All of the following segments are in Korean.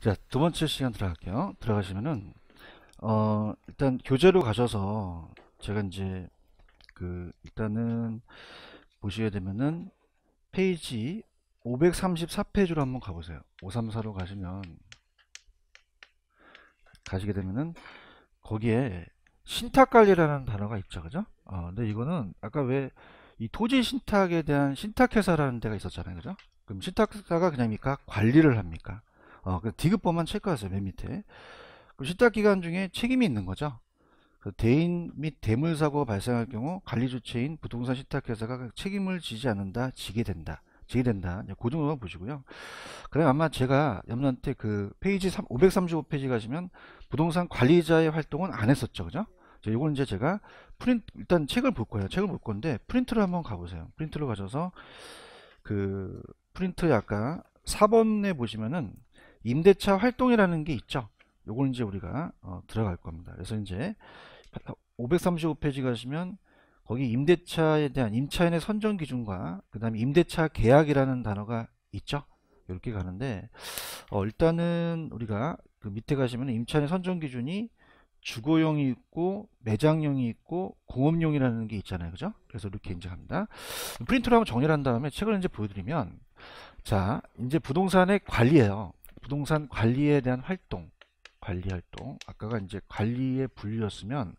자, 두 번째 시간 들어갈게요. 들어가시면은, 어, 일단 교재로 가셔서 제가 이제 그, 일단은 보시게 되면은 페이지 534페이지로 한번 가보세요. 534로 가시면, 가시게 되면은 거기에 신탁관리라는 단어가 있죠. 그죠? 어, 근데 이거는 아까 왜 이 토지 신탁에 대한 신탁회사라는 데가 있었잖아요. 그죠? 그럼 신탁사가 그냥 입니까? 관리를 합니까? 어, 그 디귿법만 체크하세요. 맨 밑에. 그럼 실탁기간 중에 책임이 있는 거죠. 그 대인 및 대물사고가 발생할 경우 관리주체인 부동산 시탁회사가 책임을 지지 않는다, 지게 된다. 지게 된다. 그 정도만 보시고요. 그다음 아마 제가 염란한테 그 페이지 3, 535페이지 가시면 부동산 관리자의 활동은 안 했었죠. 그죠? 요거는 이제 제가 프린트, 일단 책을 볼 거예요. 책을 볼 건데 프린트를 한번 가보세요. 프린트로 가셔서 그 프린트 아까 4번에 보시면은 임대차 활동이라는 게 있죠. 요걸 이제 우리가 어, 들어갈 겁니다. 그래서 이제 535페이지 가시면 거기 임대차에 대한 임차인의 선정 기준과 그 다음에 임대차 계약이라는 단어가 있죠. 이렇게 가는데 어, 일단은 우리가 그 밑에 가시면 임차인의 선정 기준이 주거용이 있고 매장용이 있고 공업용이라는 게 있잖아요 그죠 그래서 이렇게 인제 합니다 프린트로 한번 정리를 한 다음에 책을 이제 보여드리면 자 이제 부동산의 관리예요 부동산 관리에 대한 활동 관리 활동 아까가 이제 관리에 분류였으면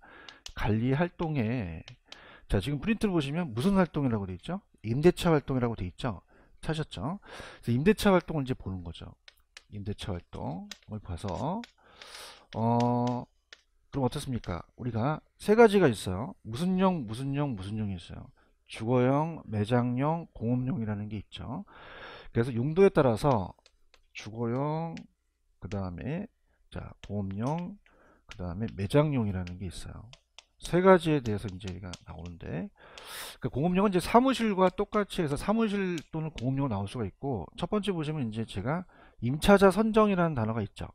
관리 활동에 자 지금 프린트를 보시면 무슨 활동이라고 되어 있죠 임대차 활동이라고 되어 있죠 찾셨죠 임대차 활동을 이제 보는 거죠 임대차 활동을 봐서 어 그럼 어떻습니까 우리가 세 가지가 있어요 무슨 용 무슨 용 무슨 용이 있어요 주거용 매장용 공업용이라는 게 있죠 그래서 용도에 따라서 주거용, 그 다음에 자 보험용, 그 다음에 매장용이라는 게 있어요. 세 가지에 대해서 이제 얘기가 나오는데 그 공업용은 이제 사무실과 똑같이 해서 사무실 또는 공업용으로 나올 수가 있고 첫 번째 보시면 이제 제가 임차자 선정이라는 단어가 있죠.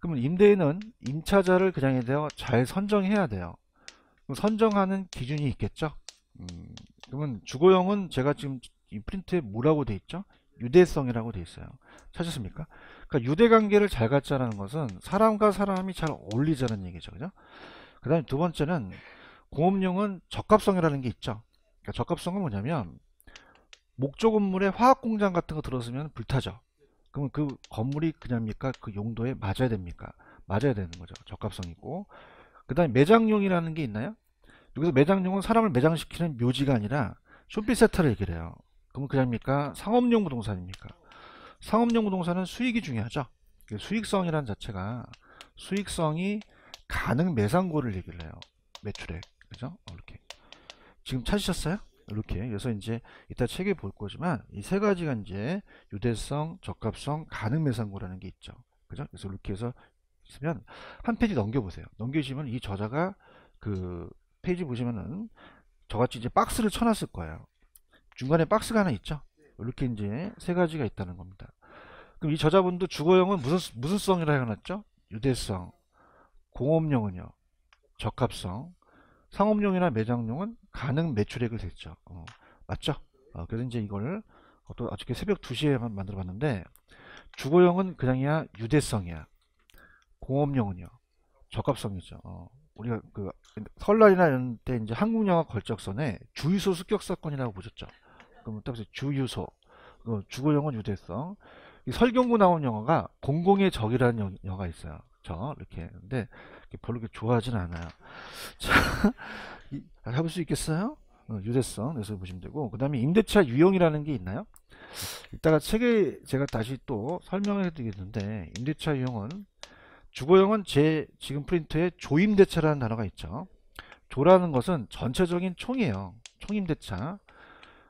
그러면 임대인은 임차자를 그냥 해서 잘 선정해야 돼요. 그럼 선정하는 기준이 있겠죠. 음, 그러면 주거용은 제가 지금 이 프린트에 뭐라고 돼 있죠? 유대성이라고 돼 있어요. 찾으십니까? 그러니까 유대 관계를 잘 갖자라는 것은 사람과 사람이 잘 어울리자는 얘기죠. 그죠? 그 다음에 두 번째는 공업용은 적합성이라는 게 있죠. 그러니까 적합성은 뭐냐면 목조 건물에 화학 공장 같은 거 들었으면 불타죠. 그러면 그 건물이 그냥입니까? 그 용도에 맞아야 됩니까? 맞아야 되는 거죠. 적합성이고. 그 다음에 매장용이라는 게 있나요? 여기서 매장용은 사람을 매장시키는 묘지가 아니라 쇼핑세터를 얘기를 해요. 그럼 그냥입니까? 상업용 부동산입니까? 상업용 부동산은 수익이 중요하죠. 수익성이란 자체가 수익성이 가능 매상고를 얘기를 해요. 매출액. 그죠? 어, 이렇게. 지금 찾으셨어요? 이렇게. 그래서 이제 이따 책에 볼 거지만 이 세 가지가 이제 유대성, 적합성, 가능 매상고라는 게 있죠. 그죠? 그래서 이렇게 해서 있으면 한 페이지 넘겨보세요. 넘겨주시면 이 저자가 그 페이지 보시면은 저같이 이제 박스를 쳐놨을 거예요. 중간에 박스가 하나 있죠. 이렇게 이제 세 가지가 있다는 겁니다. 그럼 이 저자분도 주거형은 무슨 무슨 성이라 해놨죠? 유대성. 공업용은요. 적합성. 상업용이나 매장용은 가능 매출액을 됐죠 어, 맞죠? 어, 그래서 이제 이걸 또 어저께 새벽 2시에 만들어 봤는데 주거형은 그냥이야 유대성이야. 공업용은요. 적합성이죠. 어, 우리가 그 설날이나 이런 때 이제 한국 영화 걸작선에 주유소 습격 사건이라고 보셨죠. 그럼 딱 주유소 어, 주거용은 유대성 설경구 나온 영화가 공공의 적이라는 영, 화가 있어요 저 이렇게 근데 별로 게 좋아하진 않아요 자 이, 아, 해볼 수 있겠어요 어, 유대성 그래서 보시면 되고 그 다음에 임대차 유형이라는 게 있나요 이따가 책에 제가 다시 또 설명해 드리겠는데 임대차 유형은 주거용은제 지금 프린트에 조임대차라는 단어가 있죠 조라는 것은 전체적인 총이에요 총임대차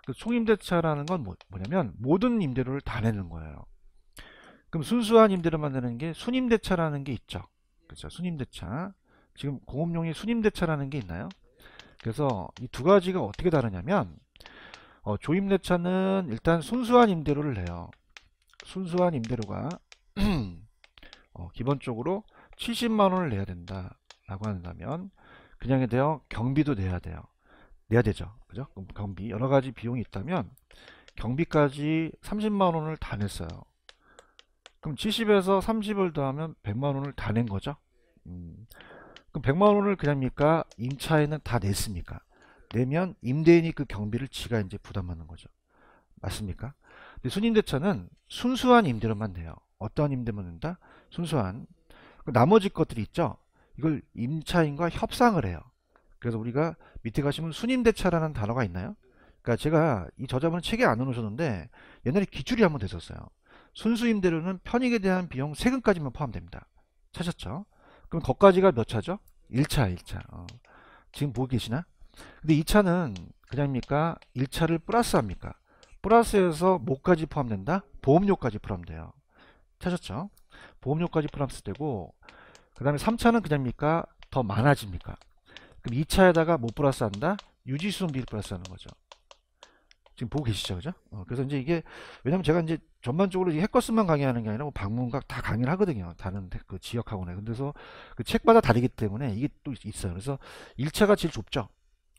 그 총임대차라는 건 뭐, 뭐냐면 모든 임대료를 다 내는 거예요. 그럼 순수한 임대료 만드는 게 순임대차라는 게 있죠. 그렇죠. 순임대차. 지금 공업용의 순임대차라는 게 있나요? 그래서 이 두 가지가 어떻게 다르냐면 어, 조임대차는 일단 순수한 임대료를 내요. 순수한 임대료가 어, 기본적으로 70만원을 내야 된다라고 한다면 그냥 에 대해 경비도 내야 돼요. 내야 되죠. 그죠? 경비 여러 가지 비용이 있다면 경비까지 30만 원을 다 냈어요. 그럼 70에서 30을 더하면 100만 원을 다 낸 거죠. 음, 그럼 100만 원을 그냥니까 임차에는 다 냈습니까? 내면 임대인이 그 경비를 지가 이제 부담하는 거죠. 맞습니까? 근데 순임대차는 순수한 임대료만 내요. 어떠 임대만 낸다? 순수한. 나머지 것들이 있죠. 이걸 임차인과 협상을 해요. 그래서 우리가 밑에 가시면 순임대차라는 단어가 있나요? 그러니까 제가 이 저자분은 책에 안 넣어놓으셨는데 옛날에 기출이 한번 됐었어요. 순수임대료는 편익에 대한 비용 세금까지만 포함됩니다. 찾았죠? 그럼 거까지가 몇 차죠? 1차, 1차. 어. 지금 보고 계시나? 근데 2차는 그냥입니까? 1차를 플러스합니까? 플러스에서 뭐까지 포함된다? 보험료까지 포함돼요. 찾았죠? 보험료까지 플러스되고그 다음에 3차는 그냥입니까? 더 많아집니까? 그럼 2차에다가 못 뭐 플러스한다? 유지수송비를 플러스하는 거죠. 지금 보고 계시죠, 그죠? 어, 그래서 이제 이게 왜냐면 제가 이제 전반적으로 이 핵거스만 강의하는 게 아니라 뭐 방문각 다 강의를 하거든요. 다른 그 지역 학원에. 그래서그 책마다 다르기 때문에 이게 또 있어요. 그래서 1차가 제일 좁죠.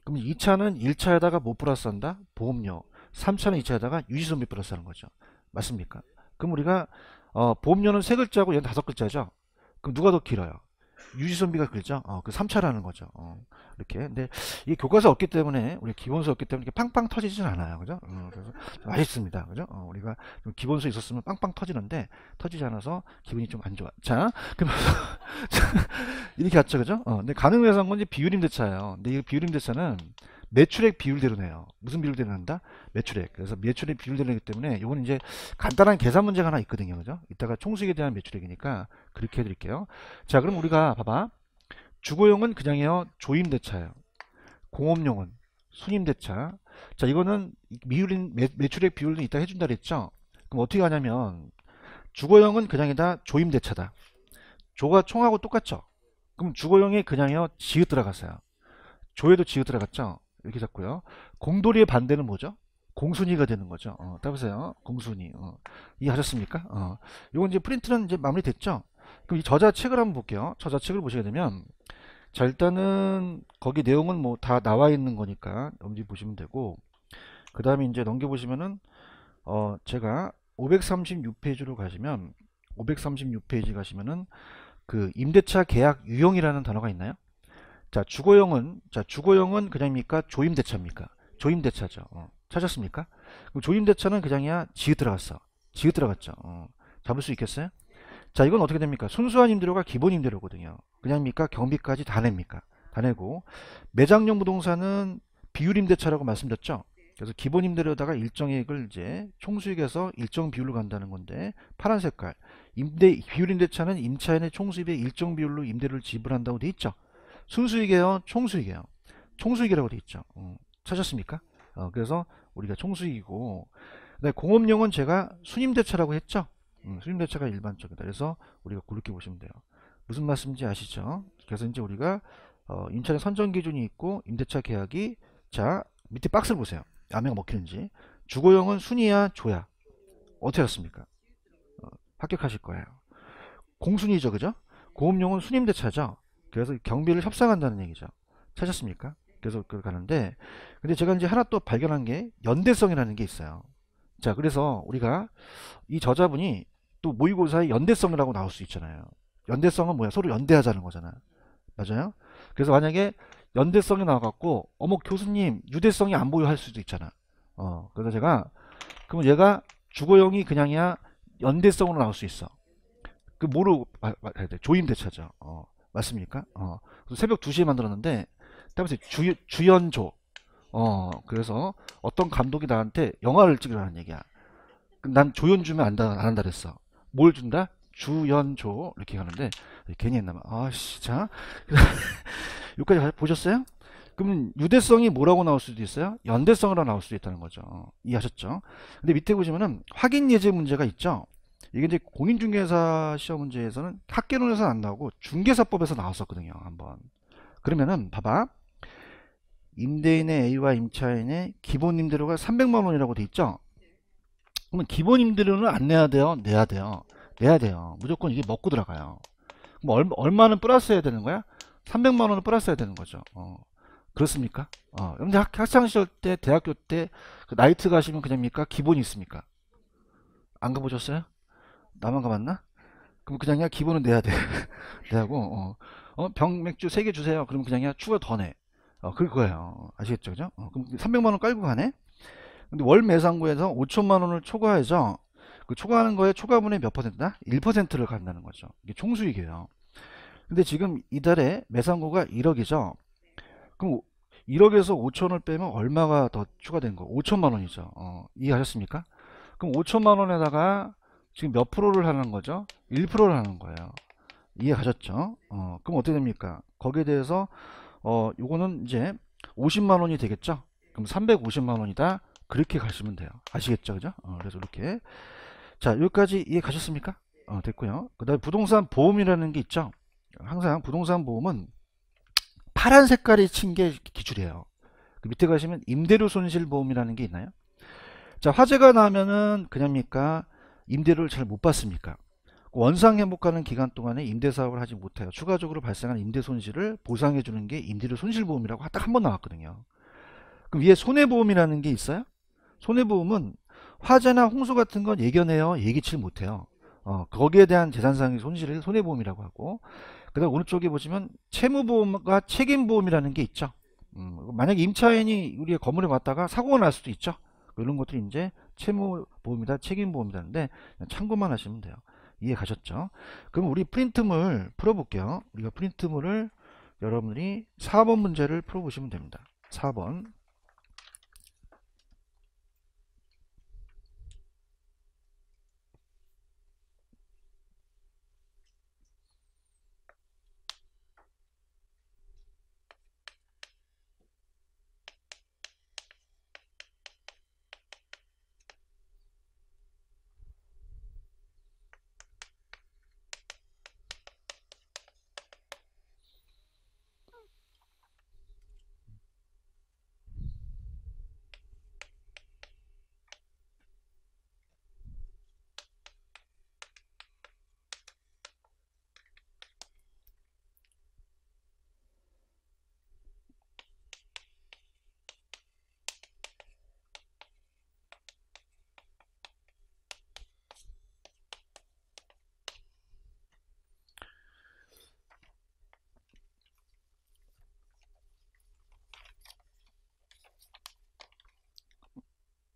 그럼 2차는 1차에다가 못 뭐 플러스한다? 보험료. 3차는 2차에다가 유지선비 플러스하는 거죠. 맞습니까? 그럼 우리가 어, 보험료는 세 글자고 얘는 다섯 글자죠. 그럼 누가 더 길어요? 유지선비가 그랬죠. 어, 그 3차라는 거죠. 어, 이렇게. 근데 이게 교과서 없기 때문에 우리 기본서 없기 때문에 이렇게 팡팡 터지진 않아요. 그죠? 어, 그래서 맛있습니다. 그죠? 어, 우리가 기본서 있었으면 빵빵 터지는데 터지지 않아서 기분이 좀 안 좋아. 자, 그러면 이렇게 갔죠. 그죠? 어, 근데 가능해서 한건 비율임 대차예요. 근데 이 비율임 대차는 매출액 비율대로 내요. 무슨 비율대로 한다? 매출액. 그래서 매출액 비율대로 내기 때문에 이건 이제 간단한 계산 문제가 하나 있거든요. 그죠? 이따가 총수익에 대한 매출액이니까 그렇게 해드릴게요. 자, 그럼 우리가 봐봐. 주거용은 그냥요. 조임대차예요. 공업용은 순임대차. 자, 이거는 미율인 매, 매출액 비율은 이따 해준다 그랬죠? 그럼 어떻게 하냐면 주거용은 그냥이다. 조임대차다. 조가 총하고 똑같죠? 그럼 주거용이 그냥요. 지읒 들어갔어요. 조에도 지읒 들어갔죠? 이렇게 잡고요. 공돌이의 반대는 뭐죠? 공순이가 되는 거죠. 어, 따보세요. 공순이 어, 이해하셨습니까? 어, 요건 이제 프린트는 이제 마무리됐죠? 그럼 이 저자책을 한번 볼게요. 저자책을 보시게 되면 자 일단은 거기 내용은 뭐 다 나와 있는 거니까 엄지 보시면 되고 그 다음에 이제 넘겨보시면은 어 제가 536페이지로 가시면 536페이지 가시면은 그 임대차 계약 유형이라는 단어가 있나요? 자 주거형은 자 주거형은 그냥입니까 조임대차입니까 조임대차죠 어. 찾았습니까 그럼 조임대차는 그냥이야 지읒 들어갔어 지읒 들어갔죠 어. 잡을 수 있겠어요 자 이건 어떻게 됩니까 순수한 임대료가 기본 임대료거든요 그냥입니까 경비까지 다 냅니까 다 내고 매장용 부동산은 비율 임대차라고 말씀드렸죠 그래서 기본 임대료다가 일정 액을 이제 총수익에서 일정 비율로 간다는 건데 파란 색깔 임대 비율 임대차는 임차인의 총수입의 일정 비율로 임대료를 지불한다고 돼 있죠 순수익이에요? 총수익이에요? 총수익이라고 돼 있죠. 어, 찾았습니까? 어, 그래서 우리가 총수익이고 그 공업용은 제가 순임대차라고 했죠. 음, 순임대차가 일반적이다. 그래서 우리가 그렇게 보시면 돼요. 무슨 말씀인지 아시죠? 그래서 이제 우리가 어, 임차료 선정 기준이 있고 임대차 계약이 자 밑에 박스를 보세요. 암매가 먹히는지 주거용은 순이야 조야 어떻게 하셨습니까? 어, 합격하실 거예요. 공순이죠 그죠? 고음용은 순임대차죠. 그래서 경비를 협상한다는 얘기죠. 찾았습니까? 그래서 그걸 가는데 근데 제가 이제 하나 또 발견한 게 연대성이라는 게 있어요. 자 그래서 우리가 이 저자분이 또 모의고사의 연대성이라고 나올 수 있잖아요. 연대성은 뭐야? 서로 연대하자는 거잖아. 맞아요? 그래서 만약에 연대성이 나와갖고 어머 교수님 유대성이 안 보여 할 수도 있잖아. 어 그래서 제가 그럼 얘가 주거형이 그냥이야 연대성으로 나올 수 있어. 그 뭐로 봐야 돼? 조임 대차죠. 어. 맞습니까? 어, 새벽 2시에 만들었는데 따면서 주, 주연조 어 그래서 어떤 감독이 나한테 영화를 찍으라는 얘기야 난 조연 주면 안다, 안 한다 그랬어 뭘 준다? 주연조 이렇게 하는데 괜히 했나봐 아씨 자 여기까지 보셨어요? 그럼 유대성이 뭐라고 나올 수도 있어요? 연대성으로 나올 수도 있다는 거죠 어, 이해하셨죠? 근데 밑에 보시면은 확인 예제 문제가 있죠 이게 이제 공인중개사 시험 문제에서는 학계론에서 안 나오고 중개사법에서 나왔었거든요. 한번. 그러면은 봐봐. 임대인의 A와 임차인의 기본 임대료가 300만 원이라고 돼 있죠. 그러면 기본 임대료는 안 내야 돼요. 내야 돼요. 내야 돼요. 무조건 이게 먹고 들어가요. 그럼 얼마, 는 플러스 해야 되는 거야? 300만 원을 플러스 해야 되는 거죠. 어. 그렇습니까? 어. 근데 학, 학창시절 때, 대학교 때, 그 나이트 가시면 그냥입니까? 기본이 있습니까? 안 가보셨어요? 나만 가봤나? 그럼 그냥 야 기본은 내야 돼. 내하고 어, 어, 병 맥주 3개 주세요. 그럼 그냥 야 추가 더 내. 어, 그럴 거예요. 아시겠죠? 그죠? 어, 그럼 300만 원 깔고 가네. 근데 월매상고에서 5천만 원을 초과해서 그 초과하는 거에 초과분의 몇 퍼센트다? 1%를 간다는 거죠. 이게 총수익이에요. 근데 지금 이달에 매상고가 1억이죠. 그럼 1억에서 5천을 빼면 얼마가 더 추가된 거? 5천만 원이죠. 어, 이해하셨습니까? 그럼 5천만 원에다가 지금 몇 프로를 하는 거죠? 1%를 하는 거예요. 이해 가셨죠? 어, 그럼 어떻게 됩니까? 거기에 대해서 어, 요거는 이제 50만 원이 되겠죠? 그럼 350만 원이다. 그렇게 가시면 돼요. 아시겠죠? 그죠? 어, 그래서 이렇게 자, 여기까지 이해 가셨습니까? 어, 됐고요. 그다음에 부동산 보험이라는 게 있죠. 항상 부동산 보험은 파란 색깔이 친 게기출이에요그 밑에 가시면 임대료 손실보험이라는 게 있나요? 자, 화재가 나면은 그냥입니까? 임대료를 잘 못 받습니까? 원상 회복하는 기간 동안에 임대 사업을 하지 못해요. 추가적으로 발생한 임대 손실을 보상해 주는 게 임대료 손실보험이라고 딱 한 번 나왔거든요. 그럼 위에 손해보험이라는 게 있어요? 손해보험은 화재나 홍수 같은 건 예견해요. 예기치를 못해요. 어, 거기에 대한 재산상의 손실을 손해보험이라고 하고 그 다음 오른쪽에 보시면 채무보험과 책임보험이라는 게 있죠. 음, 만약 임차인이 우리의 건물에 왔다가 사고가 날 수도 있죠. 이런 것들이 이제 채무보험이다 책임보험이다는데 참고만 하시면 돼요 이해 가셨죠 그럼 우리 프린트물 풀어볼게요 우리가 프린트물을 여러분들이 4번 문제를 풀어보시면 됩니다 4번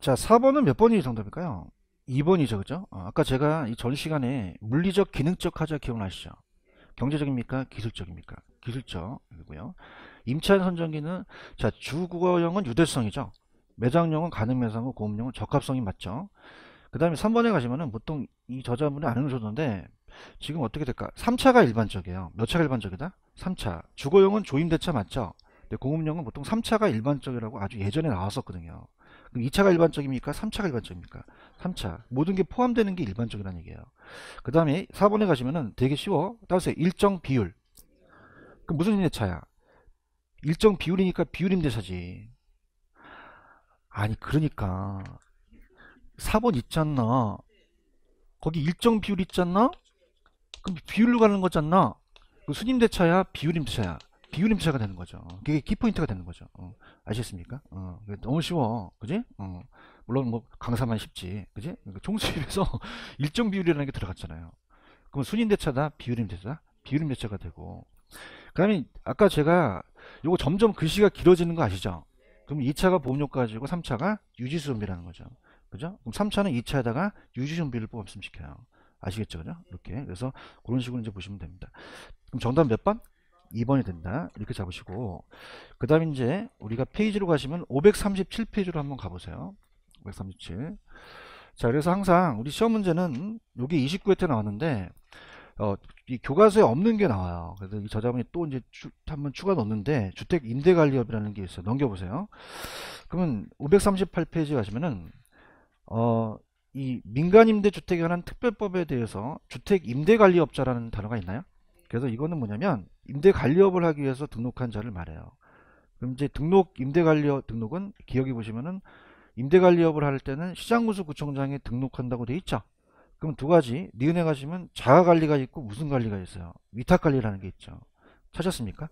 자 4번은 몇 번이 정답일까요? 2번이죠 그죠? 어, 아까 제가 이 전 시간에 물리적 기능적 하자 기억나시죠? 경제적입니까? 기술적입니까? 기술적이고요. 임차인 선정기는 자주거어형은 유대성이죠. 매장용은 가능매상고 고음용은 적합성이 맞죠. 그 다음에 3번에 가시면은 보통 이 저자분이 안 해놓으셨는데 지금 어떻게 될까? 3차가 일반적이에요. 몇 차가 일반적이다? 3차. 주거용은 조임대차 맞죠? 근데 공업용은 보통 3차가 일반적이라고 아주 예전에 나왔었거든요. 그럼 2차가 일반적입니까? 3차가 일반적입니까? 3차. 모든 게 포함되는 게 일반적이라는 얘기예요. 그 다음에 4번에 가시면은 되게 쉬워. 따라서 일정 비율. 그럼 무슨 의대 차야? 일정 비율이니까 비율임대 차지. 아니 그러니까 4번 있잖아. 거기 일정 비율 있잖아? 그럼 비율로 가는 거잖아. 그 순임대차야? 비율임대차야? 비율임차가 되는 거죠. 그게 키포인트가 되는 거죠. 어, 아시겠습니까? 어, 너무 쉬워. 그지? 어, 물론 뭐 강사만 쉽지. 그지? 그러니까 종수입에서 일정 비율이라는 게 들어갔잖아요. 그럼 순인대차다, 비율임대차다, 비율임대차가 되고. 그 다음에 아까 제가 요거 점점 글씨가 길어지는 거 아시죠? 그럼 2차가 보험료까지고 3차가 유지수준비라는 거죠. 그죠? 그럼 3차는 2차에다가 유지수준비를 뽑았으면 시켜요. 아시겠죠? 그죠? 이렇게. 그래서 그런 식으로 이제 보시면 됩니다. 그럼 정답 몇 번? 2번이 된다 이렇게 잡으시고 그 다음 이제 우리가 페이지로 가시면 537페이지로 한번 가보세요 537자 그래서 항상 우리 시험 문제는 여기 29회 때 나왔는데 어, 이 교과서에 없는 게 나와요 그래서 이 저자분이 또 이제 추, 한번 추가 넣었는데 주택 임대관리업이라는 게 있어요 넘겨보세요 그러면 538페이지 가시면은 어, 이 민간임대주택에 관한 특별법에 대해서 주택임대관리업자라는 단어가 있나요? 그래서 이거는 뭐냐면 임대 관리업을 하기 위해서 등록한 자를 말해요. 그럼 이제 등록 임대 관리업 등록은 기억해 보시면은 임대 관리업을 할 때는 시장구수구청장에 등록한다고 돼 있죠. 그럼 두 가지 니은에 가시면 자가관리가 있고 무슨 관리가 있어요. 위탁관리라는 게 있죠. 찾았습니까?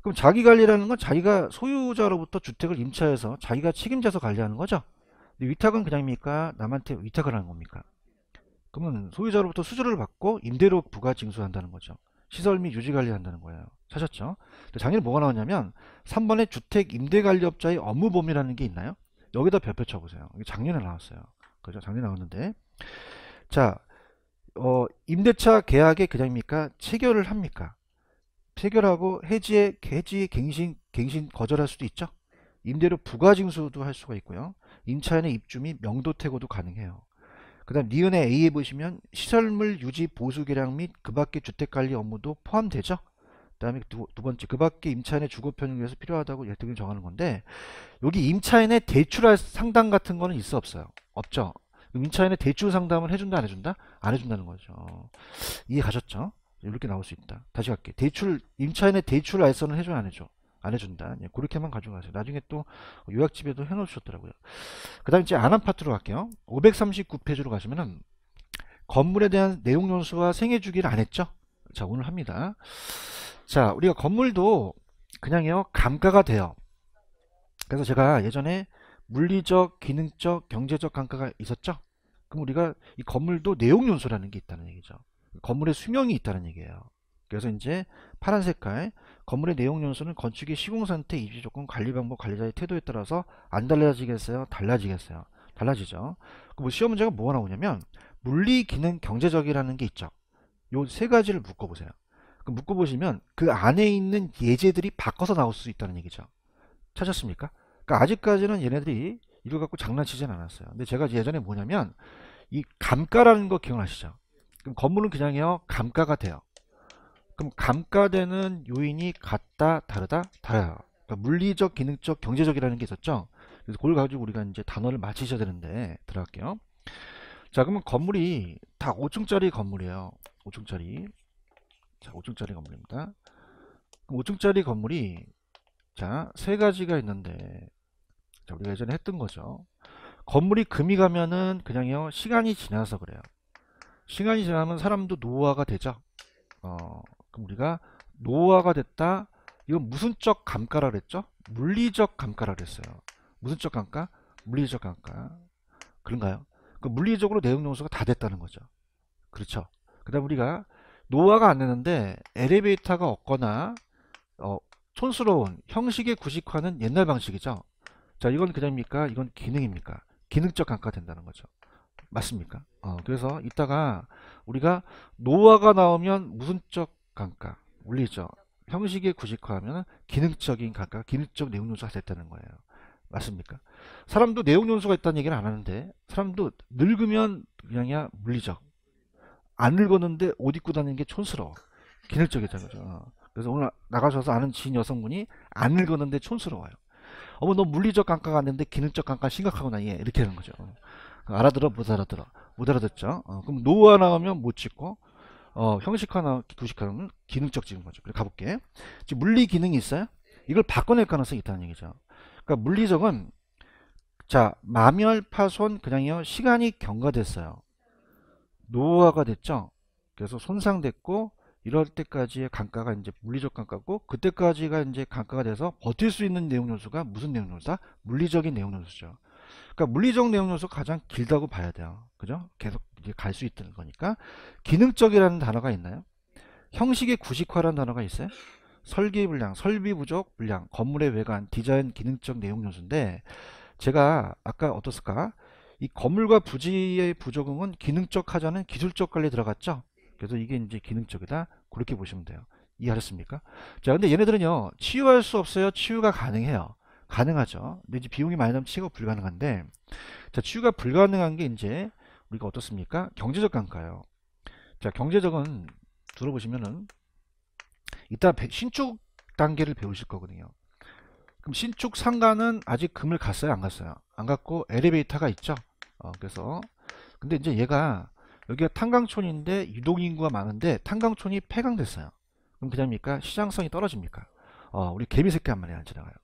그럼 자기관리라는 건 자기가 소유자로부터 주택을 임차해서 자기가 책임져서 관리하는 거죠. 위탁은 그냥입니까? 남한테 위탁을 하는 겁니까? 그러면 소유자로부터 수주를 받고 임대료 부과 징수한다는 거죠. 시설 및 유지 관리한다는 거예요. 찾았죠? 작년에 뭐가 나왔냐면 3번에 주택 임대관리업자의 업무 범위라는 게 있나요? 여기다 별표 쳐보세요. 작년에 나왔어요. 그죠? 작년에 나왔는데 자 어, 임대차 계약의 그냥입니까? 체결을 합니까? 체결하고 해지의 해지 갱신 갱신 거절할 수도 있죠. 임대료 부과 징수도 할 수가 있고요. 임차인의 입주 및 명도 퇴고도 가능해요. 그 다음 니은의 A에 보시면 시설물 유지 보수 계량 및 그 밖의 주택관리 업무도 포함되죠. 그 다음에 두, 두, 번째 그 밖에 임차인의 주거 편을 위해서 필요하다고 예득을 정하는 건데 여기 임차인의 대출할 상담 같은 거는 있어 없어요? 없죠. 임차인의 대출 상담을 해준다 안 해준다? 안 해준다는 거죠. 이해 가셨죠? 이렇게 나올 수 있다. 다시 갈게. 대출 임차인의 대출 알선을 해줘 안 해줘? 안 해준다. 예, 그렇게만 가져가세요. 나중에 또 요약집에도 해놓으셨더라고요. 그 다음에 이제 안한 파트로 갈게요. 539페이지로 가시면은 건물에 대한 내용 연수와 생애 주기를 안 했죠? 자, 오늘 합니다. 자, 우리가 건물도 그냥요, 감가가 돼요. 그래서 제가 예전에 물리적, 기능적, 경제적 감가가 있었죠? 그럼 우리가 이 건물도 내용 연수라는 게 있다는 얘기죠. 건물의 수명이 있다는 얘기예요. 그래서 이제 파란 색깔 건물의 내용 연수는 건축의 시공 상태, 입지 조건, 관리 방법, 관리자의 태도에 따라서 안 달라지겠어요? 달라지겠어요. 달라지죠. 그뭐 시험 문제가 뭐가 나오냐면 물리, 기능, 경제적이라는 게 있죠. 요 세 가지를 묶어보세요. 그 묶어보시면 그 안에 있는 예제들이 바꿔서 나올 수 있다는 얘기죠. 찾았습니까? 그러니까 아직까지는 얘네들이 이걸 갖고 장난치진 않았어요. 근데 제가 예전에 뭐냐면 이 감가라는 거 기억나시죠? 그럼 건물은 그냥요 감가가 돼요. 그럼 감가되는 요인이 같다 다르다 다라요 그러니까 물리적 기능적 경제적이라는 게 있었죠 그래서 그걸 가지고 우리가 이제 단어를 맞히셔야 되는데 들어갈게요 자 그러면 건물이 다 5층짜리 건물이에요 5층짜리 자 5층짜리 건물입니다 5층짜리 건물이 자 세 가지가 있는데 자, 우리가 예전에 했던 거죠 건물이 금이 가면은 그냥요 시간이 지나서 그래요 시간이 지나면 사람도 노화가 되죠 어, 그럼 우리가 노화가 됐다. 이건 무슨적 감가라 그랬죠? 물리적 감가라 그랬어요. 무슨적 감가? 물리적 감가. 그런가요? 그 물리적으로 내용 용서가 다 됐다는 거죠. 그렇죠. 그 다음 우리가 노화가 안 되는데 엘리베이터가 없거나 어, 촌스러운 형식의 구식화는 옛날 방식이죠. 자 이건 그냥입니까? 이건 기능입니까? 기능적 감가 된다는 거죠. 맞습니까? 어, 그래서 이따가 우리가 노화가 나오면 무슨적 감각 올리죠. 형식의 구식화하면 기능적인 감각, 기능적 내용 요소가 됐다는 거예요. 맞습니까? 사람도 내용 요소가 있다는 얘기는 안 하는데 사람도 늙으면 그냥이야 물리적. 안 늙었는데 옷 입고 다니는 게 촌스러워. 기능적이다 그죠. 어. 그래서 오늘 나가셔서 아는 지인 여성분이 안 늙었는데 촌스러워요. 어머 너 물리적 감각 안는데 기능적 감각 심각하구나 얘 이렇게 하는 거죠. 어. 알아들어 못 알아들어 못 알아듣죠. 어, 그럼 노화 나오면 못 찍고 어, 형식화나 구식화는 기능적 지은 거죠. 그래 가볼게. 지금 물리 기능이 있어요. 이걸 바꿔낼 가능성이 있다는 얘기죠. 그러니까 물리적은 자 마멸 파손 그냥요 시간이 경과됐어요. 노화가 됐죠. 그래서 손상됐고 이럴 때까지의 강가가 이제 물리적 강가고 그때까지가 이제 강가가 돼서 버틸 수 있는 내용 요소가 무슨 내용 요소다? 물리적인 내용 요소죠. 그러니까 물리적 내용 요소 가장 길다고 봐야 돼요. 그죠? 계속 갈 수 있다는 거니까 기능적이라는 단어가 있나요? 형식의 구식화라는 단어가 있어요? 설계 불량, 설비 부족 불량, 건물의 외관, 디자인, 기능적 내용 요소인데 제가 아까 어떻습니까이 건물과 부지의 부적응은 기능적 하자는 기술적 관리 들어갔죠? 그래서 이게 이제 기능적이다. 그렇게 보시면 돼요. 이해하셨습니까? 자, 근데 얘네들은요, 치유할 수 없어요. 치유가 가능해요. 가능하죠. 근데 이제 비용이 많이 나면 취가 불가능한데 자, 취가 불가능한 게 이제 우리가 어떻습니까? 경제적 강가요. 자, 경제적은 들어보시면은 이따 신축 단계를 배우실 거거든요. 그럼 신축 상가는 아직 금을 갔어요? 안 갔어요? 안 갔고 엘리베이터가 있죠. 어, 그래서 근데 이제 얘가 여기가 탄광촌인데 유동인구가 많은데 탄광촌이 폐강됐어요. 그럼 그냥입니까? 시장성이 떨어집니까? 어, 우리 개미새끼 한 마리 안 지나가요.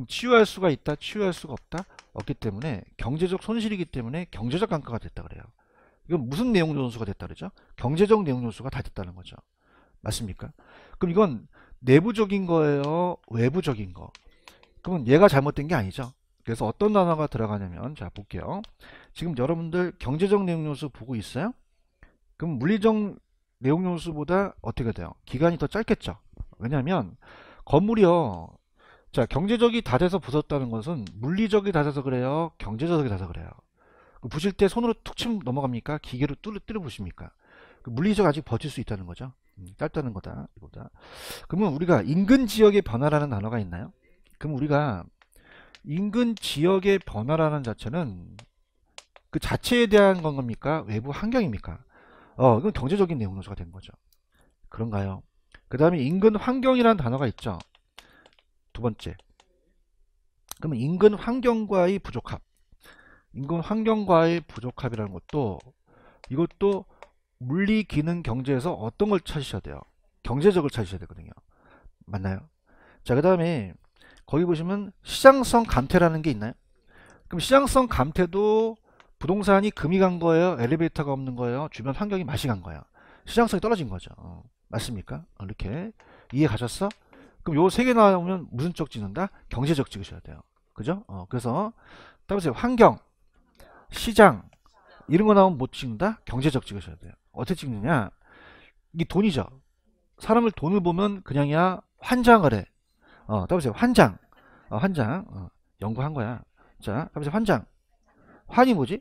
그럼 치유할 수가 있다 치유할 수가 없다 없기 때문에 경제적 손실이기 때문에 경제적 감가가 됐다 그래요 이건 무슨 내용 요소가 됐다 그러죠 경제적 내용 요소가 다 됐다는 거죠 맞습니까 그럼 이건 내부적인 거예요 외부적인 거그럼 얘가 잘못된 게 아니죠 그래서 어떤 단어가 들어가냐면 자 볼게요 지금 여러분들 경제적 내용 요소 보고 있어요 그럼 물리적 내용 요소보다 어떻게 돼요 기간이 더 짧겠죠 왜냐하면 건물이요 자 경제적이 다 돼서 부쉈다는 것은 물리적이 다 돼서 그래요 경제적이 다서 그래요 그 부실 때 손으로 툭 침 넘어갑니까 기계로 뚫어 뚫어 보십니까 그 물리적 아직 버틸 수 있다는 거죠 음, 짧다는 거다 이거다 그러면 우리가 인근 지역의 변화라는 단어가 있나요 그럼 우리가 인근 지역의 변화라는 자체는 그 자체에 대한 건 겁니까 외부 환경입니까 어 이건 경제적인 내용 요소가 된 거죠 그런가요 그 다음에 인근 환경이라는 단어가 있죠 두 번째 그러면 인근 환경과의 부족합 인근 환경과의 부족합이라는 것도 이것도 물리 기능 경제에서 어떤 걸 찾으셔야 돼요 경제적을 찾으셔야 되거든요 맞나요 자그 다음에 거기 보시면 시장성 감퇴라는 게 있나요 그럼 시장성 감퇴도 부동산이 금이 간 거예요 엘리베이터가 없는 거예요 주변 환경이 맛이 간 거예요 시장성이 떨어진 거죠 어, 맞습니까 어, 이렇게 이해 가셨어 그럼 요 세 개 나오면 무슨 쪽 찍는다? 경제적 찍으셔야 돼요. 그죠? 어, 그래서 따보세요. 환경, 시장 이런 거 나오면 못 뭐 찍는다? 경제적 찍으셔야 돼요. 어떻게 찍느냐? 이게 돈이죠. 사람을 돈을 보면 그냥이야 환장을 해. 어, 따보세요. 환장. 어, 환장. 어, 연구한 거야. 자, 따보세요. 환장. 환이 뭐지?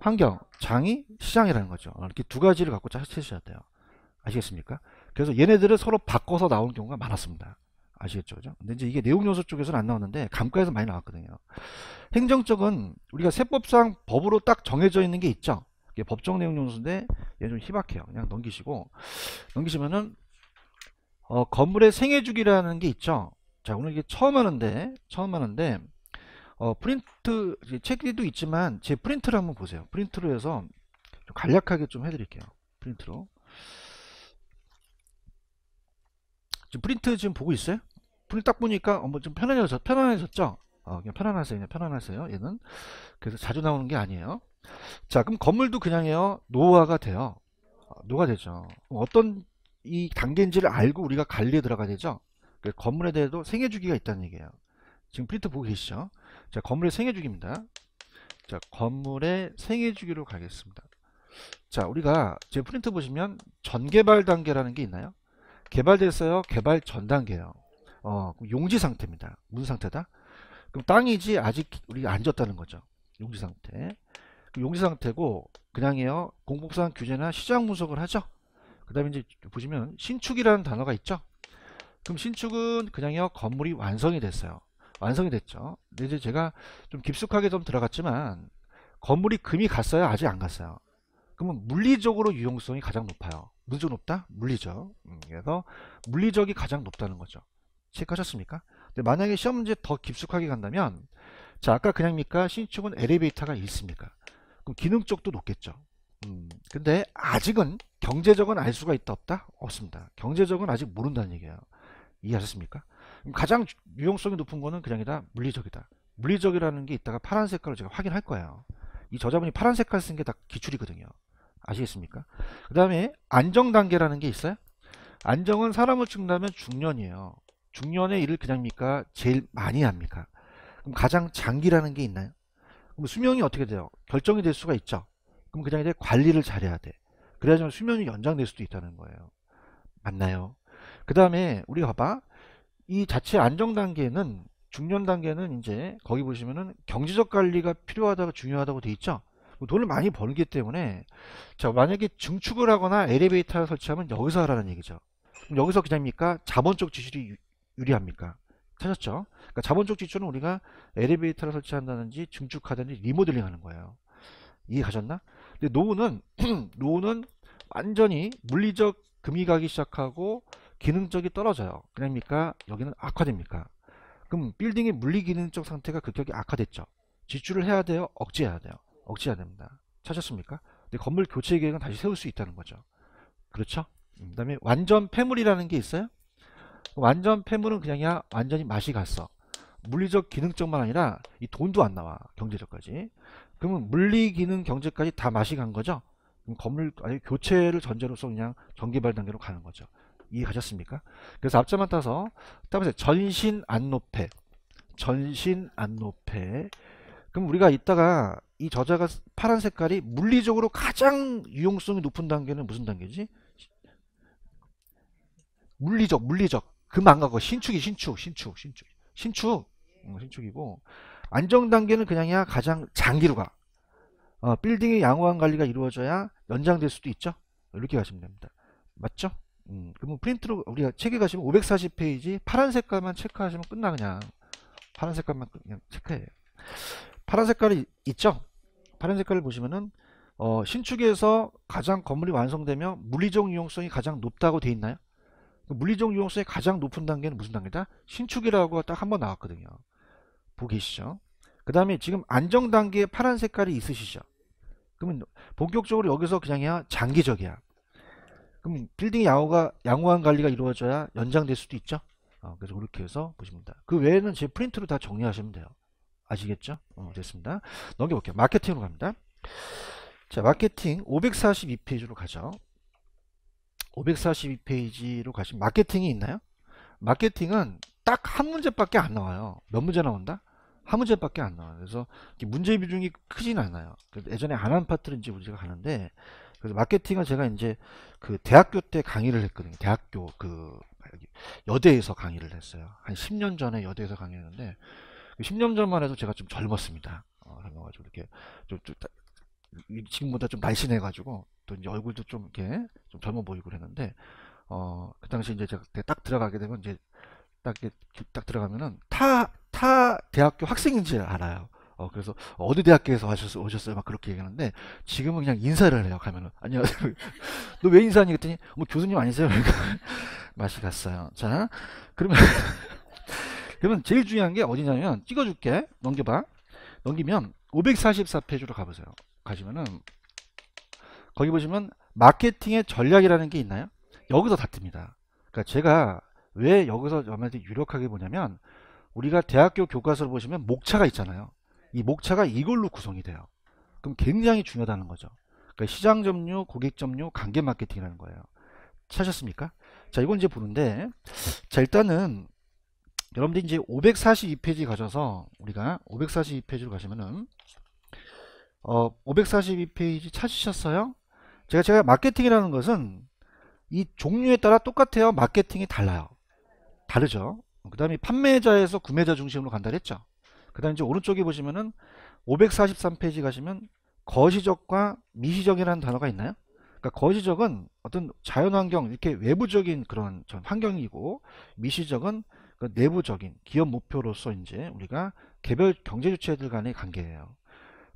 환경, 장이 시장이라는 거죠. 어, 이렇게 두 가지를 갖고 짜셔야 돼요. 아시겠습니까? 그래서 얘네들을 서로 바꿔서 나오는 경우가 많았습니다. 아시겠죠? 그죠? 근데 이제 이게 내용 요소 쪽에서는 안나왔는데 감가에서 많이 나왔거든요. 행정 쪽은 우리가 세법상 법으로 딱 정해져 있는 게 있죠. 이게 법정 내용 요소인데 얘 좀 희박해요. 그냥 넘기시고 넘기시면은 어, 건물의 생애주기라는 게 있죠. 자 오늘 이게 처음 하는데 처음 하는데 어, 프린트 책도 있지만 제 프린트를 한번 보세요. 프린트로 해서 좀 간략하게 좀 해드릴게요. 프린트로 지금 프린트 지금 보고 있어요? 프린트 딱 보니까 어, 머좀 뭐 편안해졌, 편안해졌죠? 어, 그냥 편안하세요. 그냥 편안하세요. 얘는. 그래서 자주 나오는 게 아니에요. 자, 그럼 건물도 그냥 해요. 노화가 돼요. 어, 노화 되죠. 어떤 이 단계인지를 알고 우리가 관리에 들어가야 되죠. 건물에 대해도 생애 주기가 있다는 얘기예요. 지금 프린트 보고 계시죠? 자, 건물의 생애 주기입니다. 자, 건물의 생애 주기로 가겠습니다. 자, 우리가 제 프린트 보시면 전개발 단계라는 게 있나요? 개발됐어요. 개발 전단계요 어, 용지 상태입니다. 무슨 상태다? 그럼 땅이지 아직 우리가 안 졌다는 거죠. 용지 상태. 용지 상태고 그냥이요. 공법상 규제나 시장 분석을 하죠. 그 다음에 이제 보시면 신축이라는 단어가 있죠. 그럼 신축은 그냥요. 건물이 완성이 됐어요. 완성이 됐죠. 근데 이제 제가 좀 깊숙하게 좀 들어갔지만 건물이 금이 갔어요? 아직 안 갔어요? 그러면 물리적으로 유용성이 가장 높아요. 물리적 높다? 물리적. 음, 그래서 물리적이 가장 높다는 거죠. 체크하셨습니까? 만약에 시험 문제 더 깊숙하게 간다면 자 아까 그냥입니까? 신축은 엘리베이터가 있습니까? 그럼 기능 쪽도 높겠죠. 음, 근데 아직은 경제적은 알 수가 있다 없다? 없습니다. 경제적은 아직 모른다는 얘기예요. 이해하셨습니까? 가장 유용성이 높은 거는 그냥이다 물리적이다. 물리적이라는 게있다가 파란 색깔로 제가 확인할 거예요. 이 저자분이 파란 색깔 쓴 게 다 기출이거든요. 아시겠습니까? 그 다음에 안정 단계라는 게 있어요. 안정은 사람을 친다면 중년이에요. 중년의 일을 그냥 입니까 제일 많이 합니까? 그럼 가장 장기라는 게 있나요? 그럼 수명이 어떻게 돼요? 결정이 될 수가 있죠. 그럼 그냥 이제 관리를 잘해야 돼. 그래야지 수명이 연장될 수도 있다는 거예요. 맞나요? 그 다음에 우리 봐봐. 이 자체 안정 단계는 중년 단계는 이제 거기 보시면은 경제적 관리가 필요하다고 중요하다고 돼 있죠. 뭐 돈을 많이 벌기 때문에 자 만약에 증축을 하거나 엘리베이터를 설치하면 여기서 하라는 얘기죠. 여기서 그냥입니까? 자본 적 지출이 유리합니까? 찾았죠? 그러니까 자본 적 지출은 우리가 엘리베이터를 설치한다든지 증축하든지 리모델링 하는 거예요. 이해 가셨나? 근데 노후는 노후는 완전히 물리적 금이 가기 시작하고 기능적이 떨어져요. 그러니까 여기는 악화됩니까? 그럼 빌딩의 물리기능적 상태가 급격히 악화됐죠. 지출을 해야 돼요? 억제해야 돼요? 억제해야 됩니다. 찾았습니까? 근데 건물 교체 계획은 다시 세울 수 있다는 거죠. 그렇죠? 음, 그 다음에 완전 폐물이라는 게 있어요. 완전 폐물은 그냥 완전히 맛이 갔어. 물리적 기능적만 아니라 이 돈도 안 나와 경제적까지. 그러면 물리 기능 경제까지 다 맛이 간 거죠. 그럼 건물 아니 교체를 전제로서 그냥 전개발 단계로 가는 거죠. 이해가셨습니까? 그래서 앞자만 따서 따보세요. 전신 안노폐, 전신 안노폐, 그럼 우리가 이따가 이 저자가 파란 색깔이 물리적으로 가장 유용성이 높은 단계는 무슨 단계지? 물리적, 물리적. 그안 가고 신축이 신축, 신축, 신축, 신축, 어, 신축이고 안정 단계는 그냥야 이 가장 장기로 가. 어, 빌딩의 양호한 관리가 이루어져야 연장될 수도 있죠. 이렇게 가시면 됩니다. 맞죠? 음, 그러면 프린트로 우리가 책에 가시면 540페이지 파란 색깔만 체크하시면 끝나 그냥 파란 색깔만 그냥 체크해요. 파란 색깔이 있죠 파란 색깔을 보시면은 어, 신축에서 가장 건물이 완성되며 물리적 유용성이 가장 높다고 돼 있나요? 그러니까 물리적 유용성이 가장 높은 단계는 무슨 단계다? 신축이라고 딱 한번 나왔거든요. 보고 계시죠? 그 다음에 지금 안정 단계에 파란 색깔이 있으시죠? 그러면 본격적으로 여기서 그냥이야 장기적이야. 그럼 빌딩 양호가 양호한 관리가 이루어져야 연장될 수도 있죠. 어, 그래서 그렇게 해서 보십니다. 그 외에는 제 프린트로 다 정리하시면 돼요. 아시겠죠? 어, 됐습니다. 넘겨볼게요. 마케팅으로 갑니다. 자, 마케팅 542페이지로 가죠. 542페이지로 가시면 마케팅이 있나요? 마케팅은 딱 한 문제밖에 안 나와요. 몇 문제 나온다? 한 문제밖에 안 나와요. 그래서 문제 비중이 크진 않아요. 그래서 예전에 안 한 파트는 이제 우리가 가는데 그래서 마케팅은 제가 이제 그 대학교 때 강의를 했거든요. 대학교 그 여대에서 강의를 했어요. 한 10년 전에 여대에서 강의했는데 10년 그 전만 해도 제가 좀 젊었습니다. 어, 그래가지고 이렇게 좀, 좀 지금보다 좀 날씬해가지고 또 이제 얼굴도 좀 이렇게 좀 젊어 보이고 그랬는데 어그 당시 이제 제가 딱 들어가게 되면 이제 딱 이렇게 딱 들어가면은 타 타 대학교 학생인줄 알아요. 어 그래서 어느 대학교에서 하셨, 오셨어요? 막 그렇게 얘기하는데 지금은 그냥 인사를 해요. 가면은 안녕하세요. 너 왜 인사하니? 그랬더니 뭐 교수님 아니세요? 그러니까 맛이 갔어요. 자 그러면 그러면 제일 중요한 게 어디냐면 찍어줄게. 넘겨봐. 넘기면 544페이지로 가보세요. 가시면은 거기 보시면 마케팅의 전략이라는 게 있나요? 여기서 다 뜹니다. 그러니까 제가 왜 여기서 얼마나 유력하게 보냐면 우리가 대학교 교과서를 보시면 목차가 있잖아요. 이 목차가 이걸로 구성이 돼요. 그럼 굉장히 중요하다는 거죠. 그러니까 시장 점유, 고객 점유, 관계 마케팅이라는 거예요. 찾으셨습니까? 자, 이건 이제 보는데, 자, 일단은 여러분들 이제 542페이지 가셔서 우리가 542페이지로 가시면은 어 542페이지 찾으셨어요? 제가 제가 마케팅이라는 것은 이 종류에 따라 똑같아요. 마케팅이 달라요. 다르죠. 그 다음에 판매자에서 구매자 중심으로 간다 그랬죠그 다음에 이제 오른쪽에 보시면은 543페이지 가시면 거시적과 미시적이라는 단어가 있나요? 그러니까 거시적은 어떤 자연환경 이렇게 외부적인 그런 환경이고 미시적은 그 내부적인 기업 목표로서 이제 우리가 개별 경제 주체들 간의 관계예요.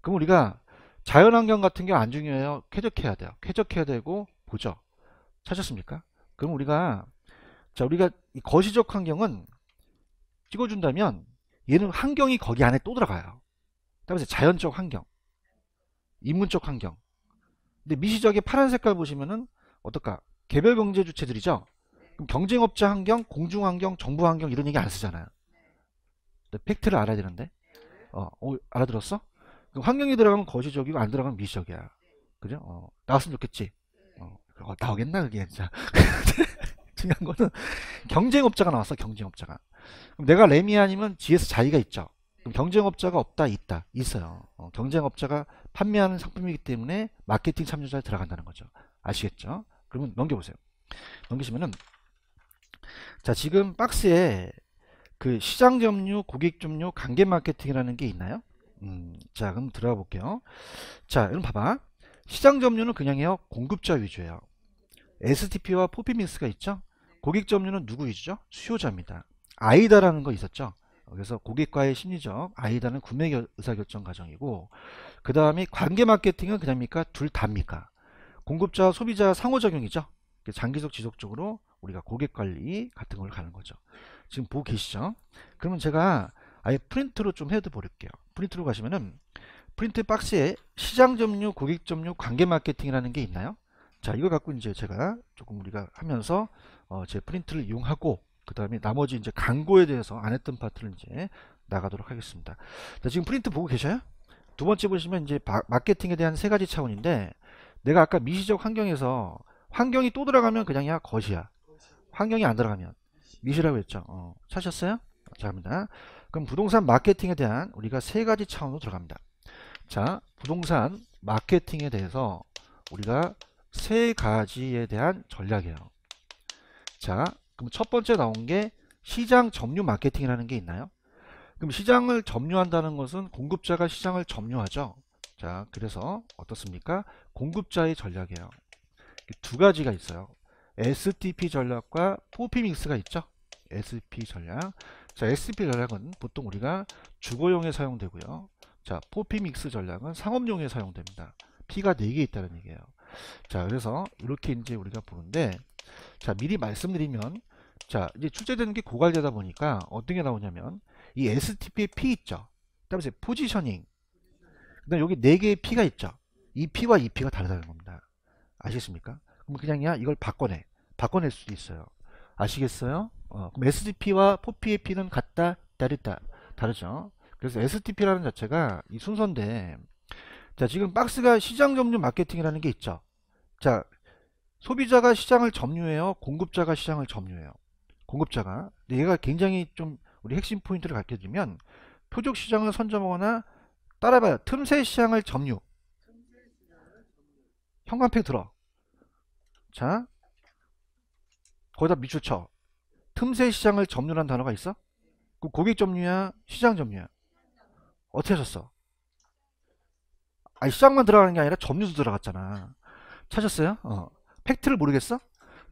그럼 우리가 자연환경 같은 게 안 중요해요. 쾌적해야 돼요. 쾌적해야 되고 보죠. 찾았습니까? 그럼 우리가 자 우리가 이 거시적 환경은 찍어준다면 얘는 환경이 거기 안에 또 들어가요. 따라서 자연적 환경, 인문적 환경. 근데 미시적인 파란 색깔 보시면은 어떨까? 개별 경제 주체들이죠. 경쟁업체 환경, 공중 환경, 정부 환경 이런 얘기 안 쓰잖아요. 팩트를 알아야 되는데. 어, 어 알아들었어? 환경이 들어가면 거시적이고 안 들어가면 미적이야. 그죠? 어, 나왔으면 좋겠지. 어, 어 나오겠나 그게 진짜. 중요한 거는 경쟁업자가 나왔어. 경쟁업자가. 그럼 내가 레미 아니면 GS 자이가 있죠. 그럼 경쟁업자가 없다 있다 있어요. 어, 경쟁업자가 판매하는 상품이기 때문에 마케팅 참여자에 들어간다는 거죠. 아시겠죠? 그러면 넘겨보세요. 넘기시면은 자 지금 박스에 그 시장 점유 고객 점유 관계 마케팅이라는 게 있나요 음, 자 그럼 들어가 볼게요 자 여러분 봐봐 시장 점유는 그냥 해요 공급자 위주예요 STP와 포피믹스가 있죠 고객 점유는 누구 위주죠 수요자입니다 아이다라는 거 있었죠 그래서 고객과의 심리적 아이다는 구매 의사결정 과정이고 그 다음에 관계 마케팅은 그냥입니까 둘 다입니까 공급자 소비자 상호작용이죠 장기적 지속적으로 우리가 고객관리 같은 걸 가는 거죠. 지금 보고 계시죠? 그러면 제가 아예 프린트로 좀 해도 버릴게요. 프린트로 가시면은 프린트 박스에 시장 점유, 고객 점유, 관계 마케팅이라는 게 있나요? 자, 이거 갖고 이제 제가 조금 우리가 하면서 어, 제 프린트를 이용하고 그 다음에 나머지 이제 광고에 대해서 안 했던 파트를 이제 나가도록 하겠습니다. 자, 지금 프린트 보고 계셔요? 두 번째 보시면 이제 바, 마케팅에 대한 세 가지 차원인데 내가 아까 미시적 환경에서 환경이 또 들어가면 그냥야 거시야. 환경이 안 들어가면 미시라고 했죠. 어, 찾으셨어요? 자, 갑니다. 그럼 부동산 마케팅에 대한 우리가 세 가지 차원으로 들어갑니다. 자, 부동산 마케팅에 대해서 우리가 세 가지에 대한 전략이에요. 자, 그럼 첫 번째 나온 게 시장 점유 마케팅이라는 게 있나요? 그럼 시장을 점유한다는 것은 공급자가 시장을 점유하죠. 자, 그래서 어떻습니까? 공급자의 전략이에요. 두 가지가 있어요. STP 전략과 포피믹스가 있죠. SP t 전략. 자, SP t 전략은 보통 우리가 주거용에 사용되고요. 자, 포피믹스 전략은 상업용에 사용됩니다. P가 4개 있다는 얘기예요. 자, 그래서 이렇게 이제 우리가 보는데 자, 미리 말씀드리면 자, 이제 출제되는 게 고갈되다 보니까 어떤 게 나오냐면 이 STP의 P 있죠. 그다음에 포지셔닝. 그다음 여기 4개의 P가 있죠. 이 P와 이 P가 다르다는 겁니다. 아시겠습니까? 그럼 그냥이야 이걸 바꿔내 바꿔낼 수도 있어요 아시겠어요? 어, 그럼 STP와 POPAP는 같다 다르다 다르죠 그래서 STP라는 자체가 이 순서인데 자 지금 박스가 시장 점유 마케팅이라는 게 있죠 자 소비자가 시장을 점유해요 공급자가 시장을 점유해요 공급자가 근데 얘가 굉장히 좀 우리 핵심 포인트를 갖게 되면 표적 시장을 선점하거나 따라봐요 틈새 시장을 점유 현관팩 들어 자, 거기다 밑줄 쳐. 틈새 시장을 점유한 단어가 있어? 그 고객 점유야? 시장 점유야? 어떻게 하셨어? 아, 시장만 들어가는 게 아니라 점유도 들어갔잖아. 찾았어요? 어. 팩트를 모르겠어?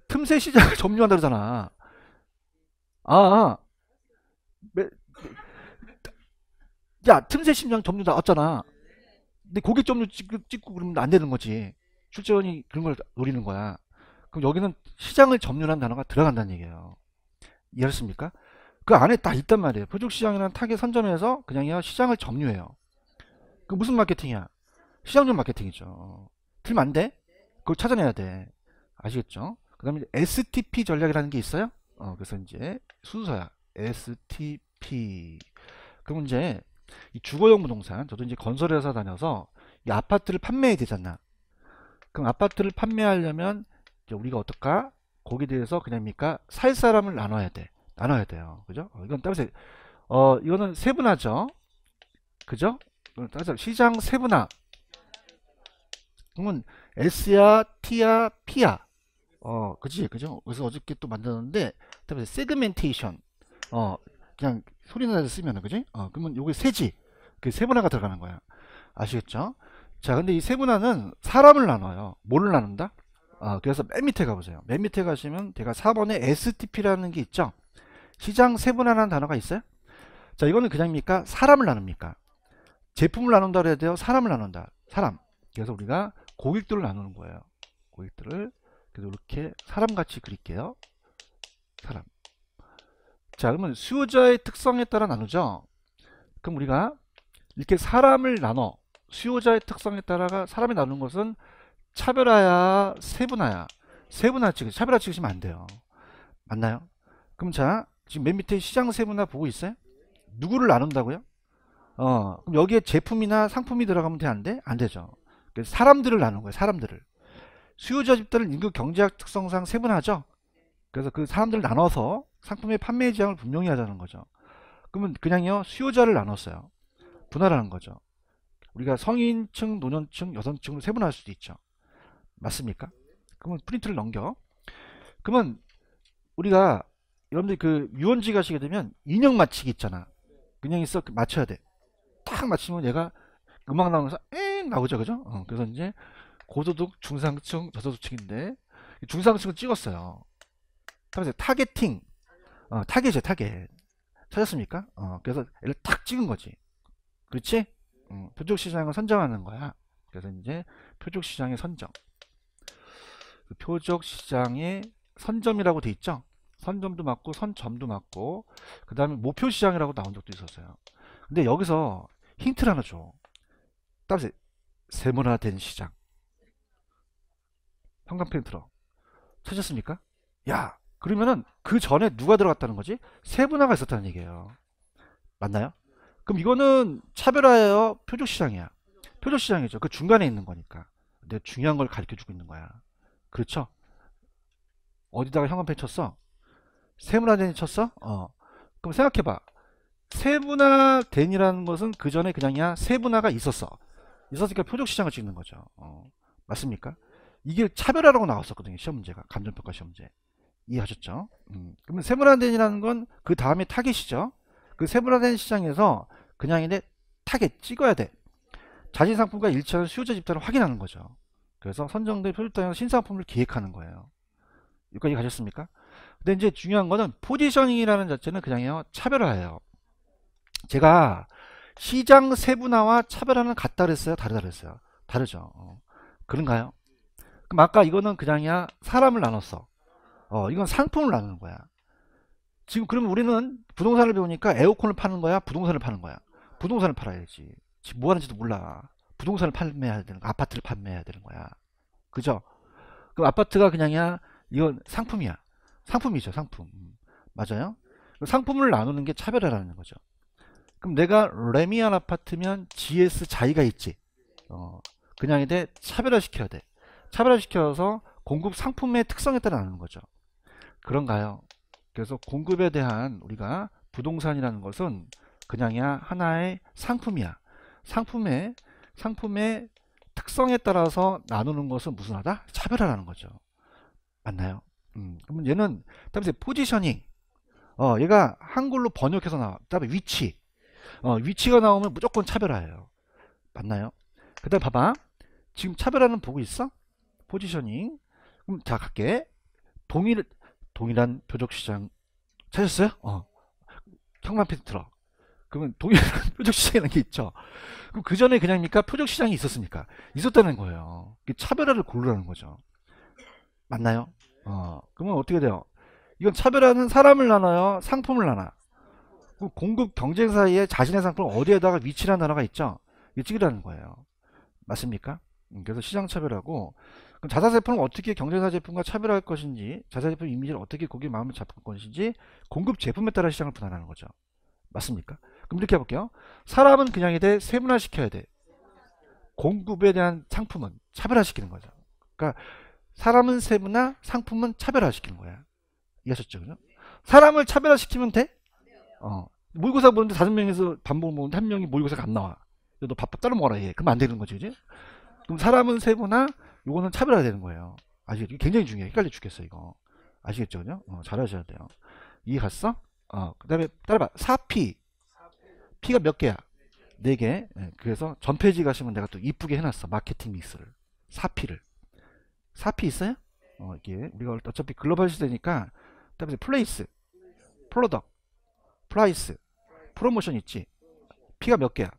틈새 시장을 점유한다 그러잖아. 아, 아. 매, 야, 틈새 시장 점유 나왔잖아. 근데 고객 점유 찍 찍고 그러면 안 되는 거지. 출전이 그런 걸 노리는 거야. 그럼 여기는 시장을 점유한 단어가 들어간다는 얘기예요. 이해하셨습니까? 그 안에 다 있단 말이에요. 표적시장이라는 타겟 선점에서 그냥 시장을 점유해요. 그 무슨 마케팅이야? 시장적 마케팅이죠. 틀면 안 돼? 그걸 찾아내야 돼. 아시겠죠? 그 다음에 STP 전략이라는 게 있어요. 어, 그래서 이제 순서야. STP. 그럼 이제 이 주거용 부동산, 저도 이제 건설회사 다녀서 이 아파트를 판매해야 되잖아. 그럼 아파트를 판매하려면 우리가 어떨까? 거기에 대해서 그냥입니까? 살 사람을 나눠야 돼. 나눠야 돼요. 그죠? 어, 이건 따로 어, 이거는 세분화죠. 그죠? 따라 시장 세분화. 그러면 S야, T야, P야. 어, 그지? 그죠? 그래서 어저께 또만드는데 따로 세그멘테이션. 어, 그냥 소리나서 쓰면 그지? 어, 그러면 요게 세지. 그 세분화가 들어가는 거야. 아시겠죠? 자, 근데 이 세분화는 사람을 나눠요. 뭐를 나눈다? 어, 그래서 맨 밑에 가보세요. 맨 밑에 가시면 제가 4번에 STP라는 게 있죠. 시장 세분화라는 단어가 있어요. 자 이거는 그냥입니까? 사람을 나눕니까? 제품을 나눈다 고해야 돼요? 사람을 나눈다. 사람. 그래서 우리가 고객들을 나누는 거예요. 고객들을 그래서 이렇게 사람같이 그릴게요. 사람. 자 그러면 수요자의 특성에 따라 나누죠. 그럼 우리가 이렇게 사람을 나눠 수요자의 특성에 따라가 사람이 나누는 것은 차별화야 세분화야 세분화 찍 차별화 찍으시면 안 돼요 맞나요? 그럼 자 지금 맨 밑에 시장 세분화 보고 있어요? 누구를 나눈다고요? 어 그럼 여기에 제품이나 상품이 들어가면 돼 안 돼? 안 되죠 그래서 사람들을 나눈 거예요 사람들을 수요자 집단을 인구 경제학 특성상 세분화죠 그래서 그 사람들을 나눠서 상품의 판매 지향을 분명히 하자는 거죠 그러면 그냥요 수요자를 나눴어요 분할하는 거죠 우리가 성인층, 노년층, 여성층으로 세분화할 수도 있죠 맞습니까? 그러면 프린트를 넘겨. 그러면 우리가 여러분들 그 유원지 가시게 되면 인형 맞히기 있잖아. 그냥 있어 맞춰야 돼. 딱 맞히면 얘가 음악 나오면서 엥 나오죠, 그죠? 어, 그래서 이제 고소득, 중상층, 저소득층인데 중상층을 찍었어요. 그래서 타겟팅, 어, 타겟이 타겟. 찾았습니까? 어, 그래서 얘를 탁 찍은 거지. 그렇지? 어, 표적 시장을 선정하는 거야. 그래서 이제 표적 시장의 선정. 그 표적 시장의 선점이라고 돼 있죠. 선점도 맞고 선점도 맞고 그 다음에 목표 시장이라고 나온 적도 있었어요. 근데 여기서 힌트를 하나 줘. 따로서 세문화된 시장. 형광펜 틀어. 찾았습니까? 야 그러면은 그 전에 누가 들어갔다는 거지? 세분화가 있었다는 얘기예요. 맞나요? 그럼 이거는 차별화예요? 표적 시장이야. 표적 시장이죠. 그 중간에 있는 거니까. 내데 중요한 걸 가르쳐 주고 있는 거야. 그렇죠? 어디다가 형광펜 쳤어? 세분화된 쳤어? 어. 그럼 생각해봐. 세분화된이라는 것은 그 전에 그냥이야 세분화가 있었어. 있었으니까 표적시장을 찍는 거죠. 어. 맞습니까? 이게 차별화라고 나왔었거든요. 시험 문제가. 감정평가 시험 문제. 이해하셨죠? 음. 그러면 세분화된이라는 건 그 다음에 타겟이죠. 그 세분화된 시장에서 그냥인데 타겟 찍어야 돼. 자신상품과 일치하는 수요자 집단을 확인하는 거죠. 그래서 선정된 표준단위로 신상품을 기획하는 거예요. 여기까지 가셨습니까? 근데 이제 중요한 거는 포지셔닝이라는 자체는 그냥요 차별화예요. 제가 시장 세분화와 차별화는 같다 그랬어요? 다르다 그랬어요? 다르죠. 어. 그런가요? 그럼 아까 이거는 그냥이야 사람을 나눴어. 어, 이건 상품을 나누는 거야. 지금 그러면 우리는 부동산을 배우니까 에어컨을 파는 거야? 부동산을 파는 거야? 부동산을 팔아야지. 지금 뭐 하는지도 몰라. 부동산을 판매해야 되는 거야. 아파트를 판매해야 되는 거야. 그죠? 그럼 아파트가 그냥이야. 이건 상품이야. 상품이죠. 상품. 음. 맞아요? 상품을 나누는 게 차별화라는 거죠. 그럼 내가 레미안 아파트면 GS 자이가 있지. 어, 그냥이 돼. 차별화시켜야 돼. 차별화시켜서 공급 상품의 특성에 따라 나누는 거죠. 그런가요? 그래서 공급에 대한 우리가 부동산이라는 것은 그냥이야 하나의 상품이야. 상품의 상품의 특성에 따라서 나누는 것은 무슨 하다? 차별화라는 거죠. 맞나요? 음, 그러면 얘는 다음에 포지셔닝. 어, 얘가 한글로 번역해서 나와. 다음에 위치. 어, 위치가 나오면 무조건 차별화예요. 맞나요? 그다음 에 봐봐. 지금 차별화는 보고 있어? 포지셔닝. 그럼 자 갈게. 동일 동일한 표적 시장 찾았어요? 어. 형만 패드 들어. 그러면 동일한 표적시장이라는 게 있죠. 그 전에 그냥입니까? 표적시장이 있었습니까? 있었다는 거예요. 차별화를 고르라는 거죠. 맞나요? 어, 그러면 어떻게 돼요? 이건 차별화는 사람을 나눠요? 상품을 나눠? 공급 경쟁 사이에 자신의 상품을 어디에다가 위치라는 단어가 있죠? 위치라는 거예요. 맞습니까? 음, 그래서 시장 차별하고 그럼 자사 제품을 어떻게 경쟁사 제품과 차별할 것인지 자사 제품 이미지를 어떻게 거기에 마음을 잡을 것인지 공급 제품에 따라 시장을 분할하는 거죠. 맞습니까? 그럼 이렇게 해볼게요. 사람은 그냥에 대해 세분화시켜야 돼. 공급에 대한 상품은 차별화시키는 거죠. 그러니까 사람은 세분화, 상품은 차별화시키는 거야. 이해하셨죠? 그죠? 사람을 차별화시키면 돼? 어. 모의고사 보는데 다섯 명에서 반복을 보는데 한 명이 모의고사가 안 나와. 너 밥밥 따로 먹어라 얘. 그럼 안 되는 거지, 그지? 그럼 사람은 세분화, 요거는 차별화되는 거예요. 아시겠죠? 굉장히 중요해. 헷갈려 죽겠어, 이거. 아시겠죠? 그죠? 어, 잘하셔야 돼요. 이해 갔어? 어, 그 다음에 따라봐. 4P. P가 몇 개야? 네 개. 예, 그래서 전페이지 가시면 내가 또 이쁘게 해놨어. 마케팅 믹스를. 4P를. 4P 있어요? 어, 이게 우리가 어차피 글로벌 시대니까 그다음에 플레이스, 프로덕, 플라이스 프로모션 있지. P가 몇 개야?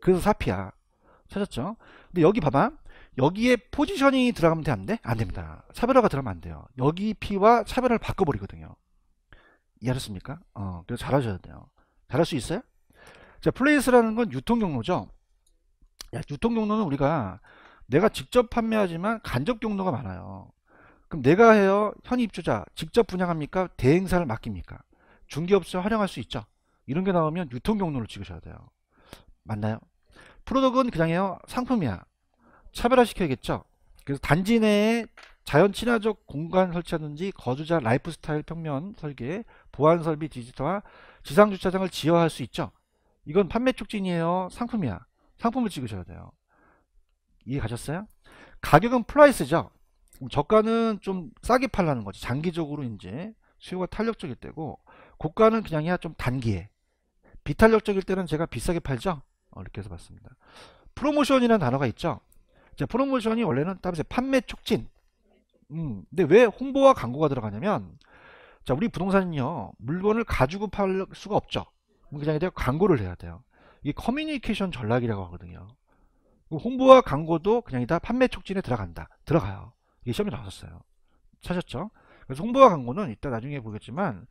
그래서 4P야. 찾았죠? 근데 여기 봐봐. 여기에 포지션이 들어가면 돼? 안 돼? 안 됩니다. 차별화가 들어가면 안 돼요. 여기 P와 차별화를 바꿔버리거든요. 이해하셨습니까? 어, 그래서 잘하셔야 돼요. 잘할 수 있어요? 자, 플레이스라는 건 유통 경로죠. 야, 유통 경로는 우리가 내가 직접 판매하지만 간접 경로가 많아요. 그럼 내가 해요. 현입 주자 직접 분양합니까? 대행사를 맡깁니까? 중개업체 활용할 수 있죠. 이런 게 나오면 유통 경로를 찍으셔야 돼요. 맞나요? 프로덕은 그냥 해요. 상품이야. 차별화시켜야겠죠. 그래서 단지 내에 자연 친화적 공간 설치하든지 거주자 라이프스타일 평면 설계, 보안 설비 디지털화, 지상 주차장을 지어할 수 있죠. 이건 판매 촉진이에요 상품이야 상품을 찍으셔야 돼요 이해 가셨어요? 가격은 플라이스죠 저가는 좀 싸게 팔라는 거지 장기적으로 이제 수요가 탄력적일 때고 고가는 그냥해야좀 단기에 비탄력적일 때는 제가 비싸게 팔죠 어, 이렇게 해서 봤습니다 프로모션이라는 단어가 있죠 자, 프로모션이 원래는 따로 판매 촉진 음, 근데 왜 홍보와 광고가 들어가냐면 자 우리 부동산은요 물건을 가지고 팔 수가 없죠 장에대해 광고를 해야 돼요. 이게 커뮤니케이션 전략이라고 하거든요. 그 홍보와 광고도 그냥 다 판매 촉진에 들어간다. 들어가요. 이게 시험에 나왔었어요. 찾았죠? 그래서 홍보와 광고는 이따 나중에 보겠지만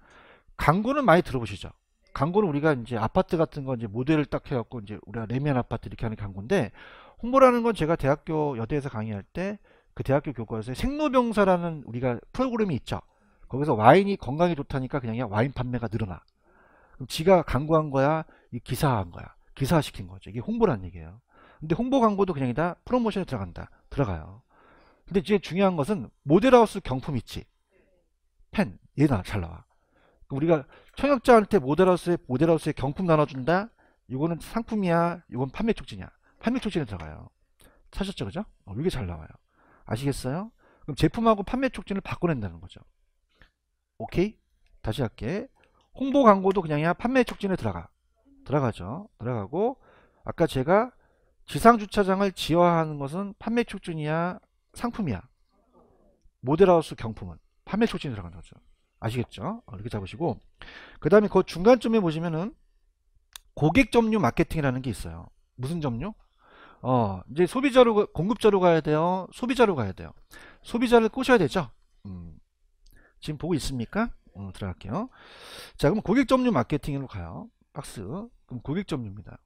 광고는 많이 들어보시죠. 광고는 우리가 이제 아파트 같은 거 이제 모델을 딱 해갖고 이제 우리가 레미안 아파트 이렇게 하는 광고인데 홍보라는 건 제가 대학교 여대에서 강의할 때 그 대학교 교과서에 생로병사라는 우리가 프로그램이 있죠. 거기서 와인이 건강에 좋다니까 그냥 와인 판매가 늘어나. 그럼 지가 광고한 거야? 기사한 거야? 기사시킨 거죠. 이게 홍보란 얘기예요. 근데 홍보 광고도 그냥 다 프로모션에 들어간다. 들어가요. 근데 이제 중요한 것은 모델하우스 경품 있지. 펜. 얘나 잘 나와. 우리가 청약자한테 모델하우스에 모델하우스에 경품 나눠준다. 이거는 상품이야. 이건 판매 촉진이야. 판매 촉진에 들어가요. 사셨죠, 그죠? 어, 이게 잘 나와요. 아시겠어요? 그럼 제품하고 판매 촉진을 바꿔낸다는 거죠. 오케이? 다시 할게. 홍보 광고도 그냥 판매 촉진에 들어가 들어가죠 들어가고 아까 제가 지상 주차장을 지화하는 것은 판매 촉진이야 상품이야 모델하우스 경품은 판매 촉진에 들어가는 거죠 아시겠죠 어, 이렇게 잡으시고 그 다음에 그 중간쯤에 보시면은 고객 점유 마케팅이라는 게 있어요 무슨 점유 어 이제 소비자로 공급자로 가야 돼요 소비자로 가야 돼요 소비자를 꼬셔야 되죠 음, 지금 보고 있습니까 어, 들어갈게요. 자, 그럼 고객 점유 마케팅으로 가요. 박스. 그럼 고객 점유입니다.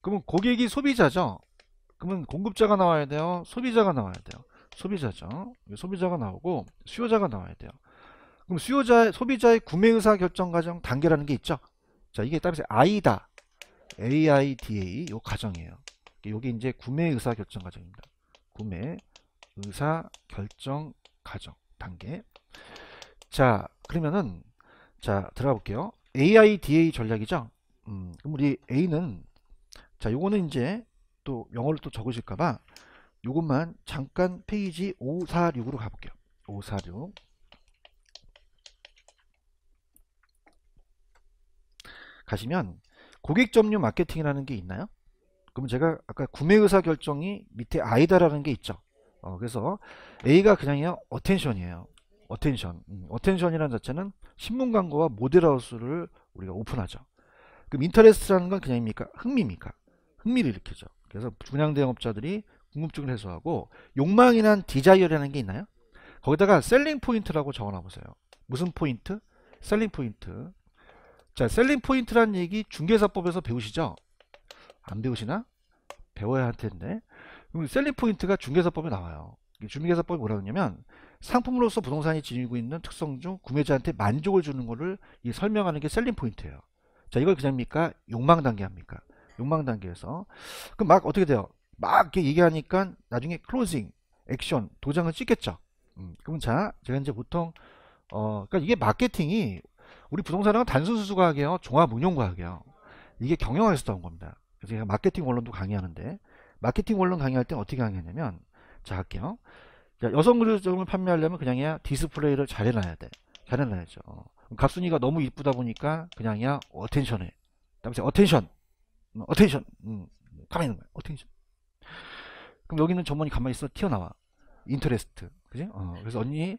그러면 고객이 소비자죠. 그러면 공급자가 나와야 돼요. 소비자가 나와야 돼요. 소비자죠. 예, 소비자가 나오고 수요자가 나와야 돼요. 그럼 수요자 의 소비자의 구매 의사 결정 과정 단계라는 게 있죠. 자, 이게 따라아이다 AIDA 요 과정이에요. 요게 이제 구매 의사 결정 과정입니다. 구매 의사 결정 과정 단계. 자 그러면은 자 들어가 볼게요 AIDA 전략이죠 음, 그럼 우리 A는 자 요거는 이제 또영어를또 적으실까봐 요것만 잠깐 페이지 546으로 가볼게요 546 가시면 고객 점유 마케팅이라는 게 있나요? 그럼 제가 아까 구매 의사 결정이 밑에 아이다라는 게 있죠. 어, 그래서 A가 그냥요 어텐션이에요. 어텐션. 음, 어텐션이라는 자체는 신문 광고와 모델하우스를 우리가 오픈하죠. 그럼 인터레스트라는 건 그냥입니까? 흥미입니까? 흥미를 일으키죠. 그래서 중량 대형업자들이 궁금증을 해소하고 욕망이란 디자이어라는 게 있나요? 거기다가 셀링 포인트라고 적어놔 보세요. 무슨 포인트? 셀링 포인트. 자, 셀링 포인트란 얘기 중개사법에서 배우시죠? 안 배우시나? 배워야 할 텐데. 그럼 셀링 포인트가 중개사법에 나와요. 중개사법이 뭐라 그러냐면 상품으로서 부동산이 지니고 있는 특성 중 구매자한테 만족을 주는 것을 설명하는 게 셀링 포인트예요. 자 이걸 그냥입니까? 욕망 단계 합니까? 욕망 단계에서 그럼 막 어떻게 돼요? 막 이렇게 얘기하니까 나중에 클로징, 액션, 도장을 찍겠죠. 음, 그럼 자 제가 이제 보통 어 그러니까 이게 마케팅이 우리 부동산은 단순 수수과학이에요. 종합 운용과학이에요. 이게 경영학에서 나온 겁니다. 그래서 제가 마케팅 원론도 강의하는데 마케팅 원론 강의할 때 어떻게 강의하냐면 자 할게요. 여성 의류종을 판매하려면 그냥이야 디스플레이를 잘 해놔야 돼. 잘 해놔야죠. 갑순이가 너무 이쁘다 보니까 그냥이야 어텐션해. 다음에 어텐션, 음, 어텐션, 음, 가만히 있는 거야. 어텐션. 그럼 여기는 전문이 가만히 있어 튀어나와. 인터레스트, 그지? 어, 그래서 언니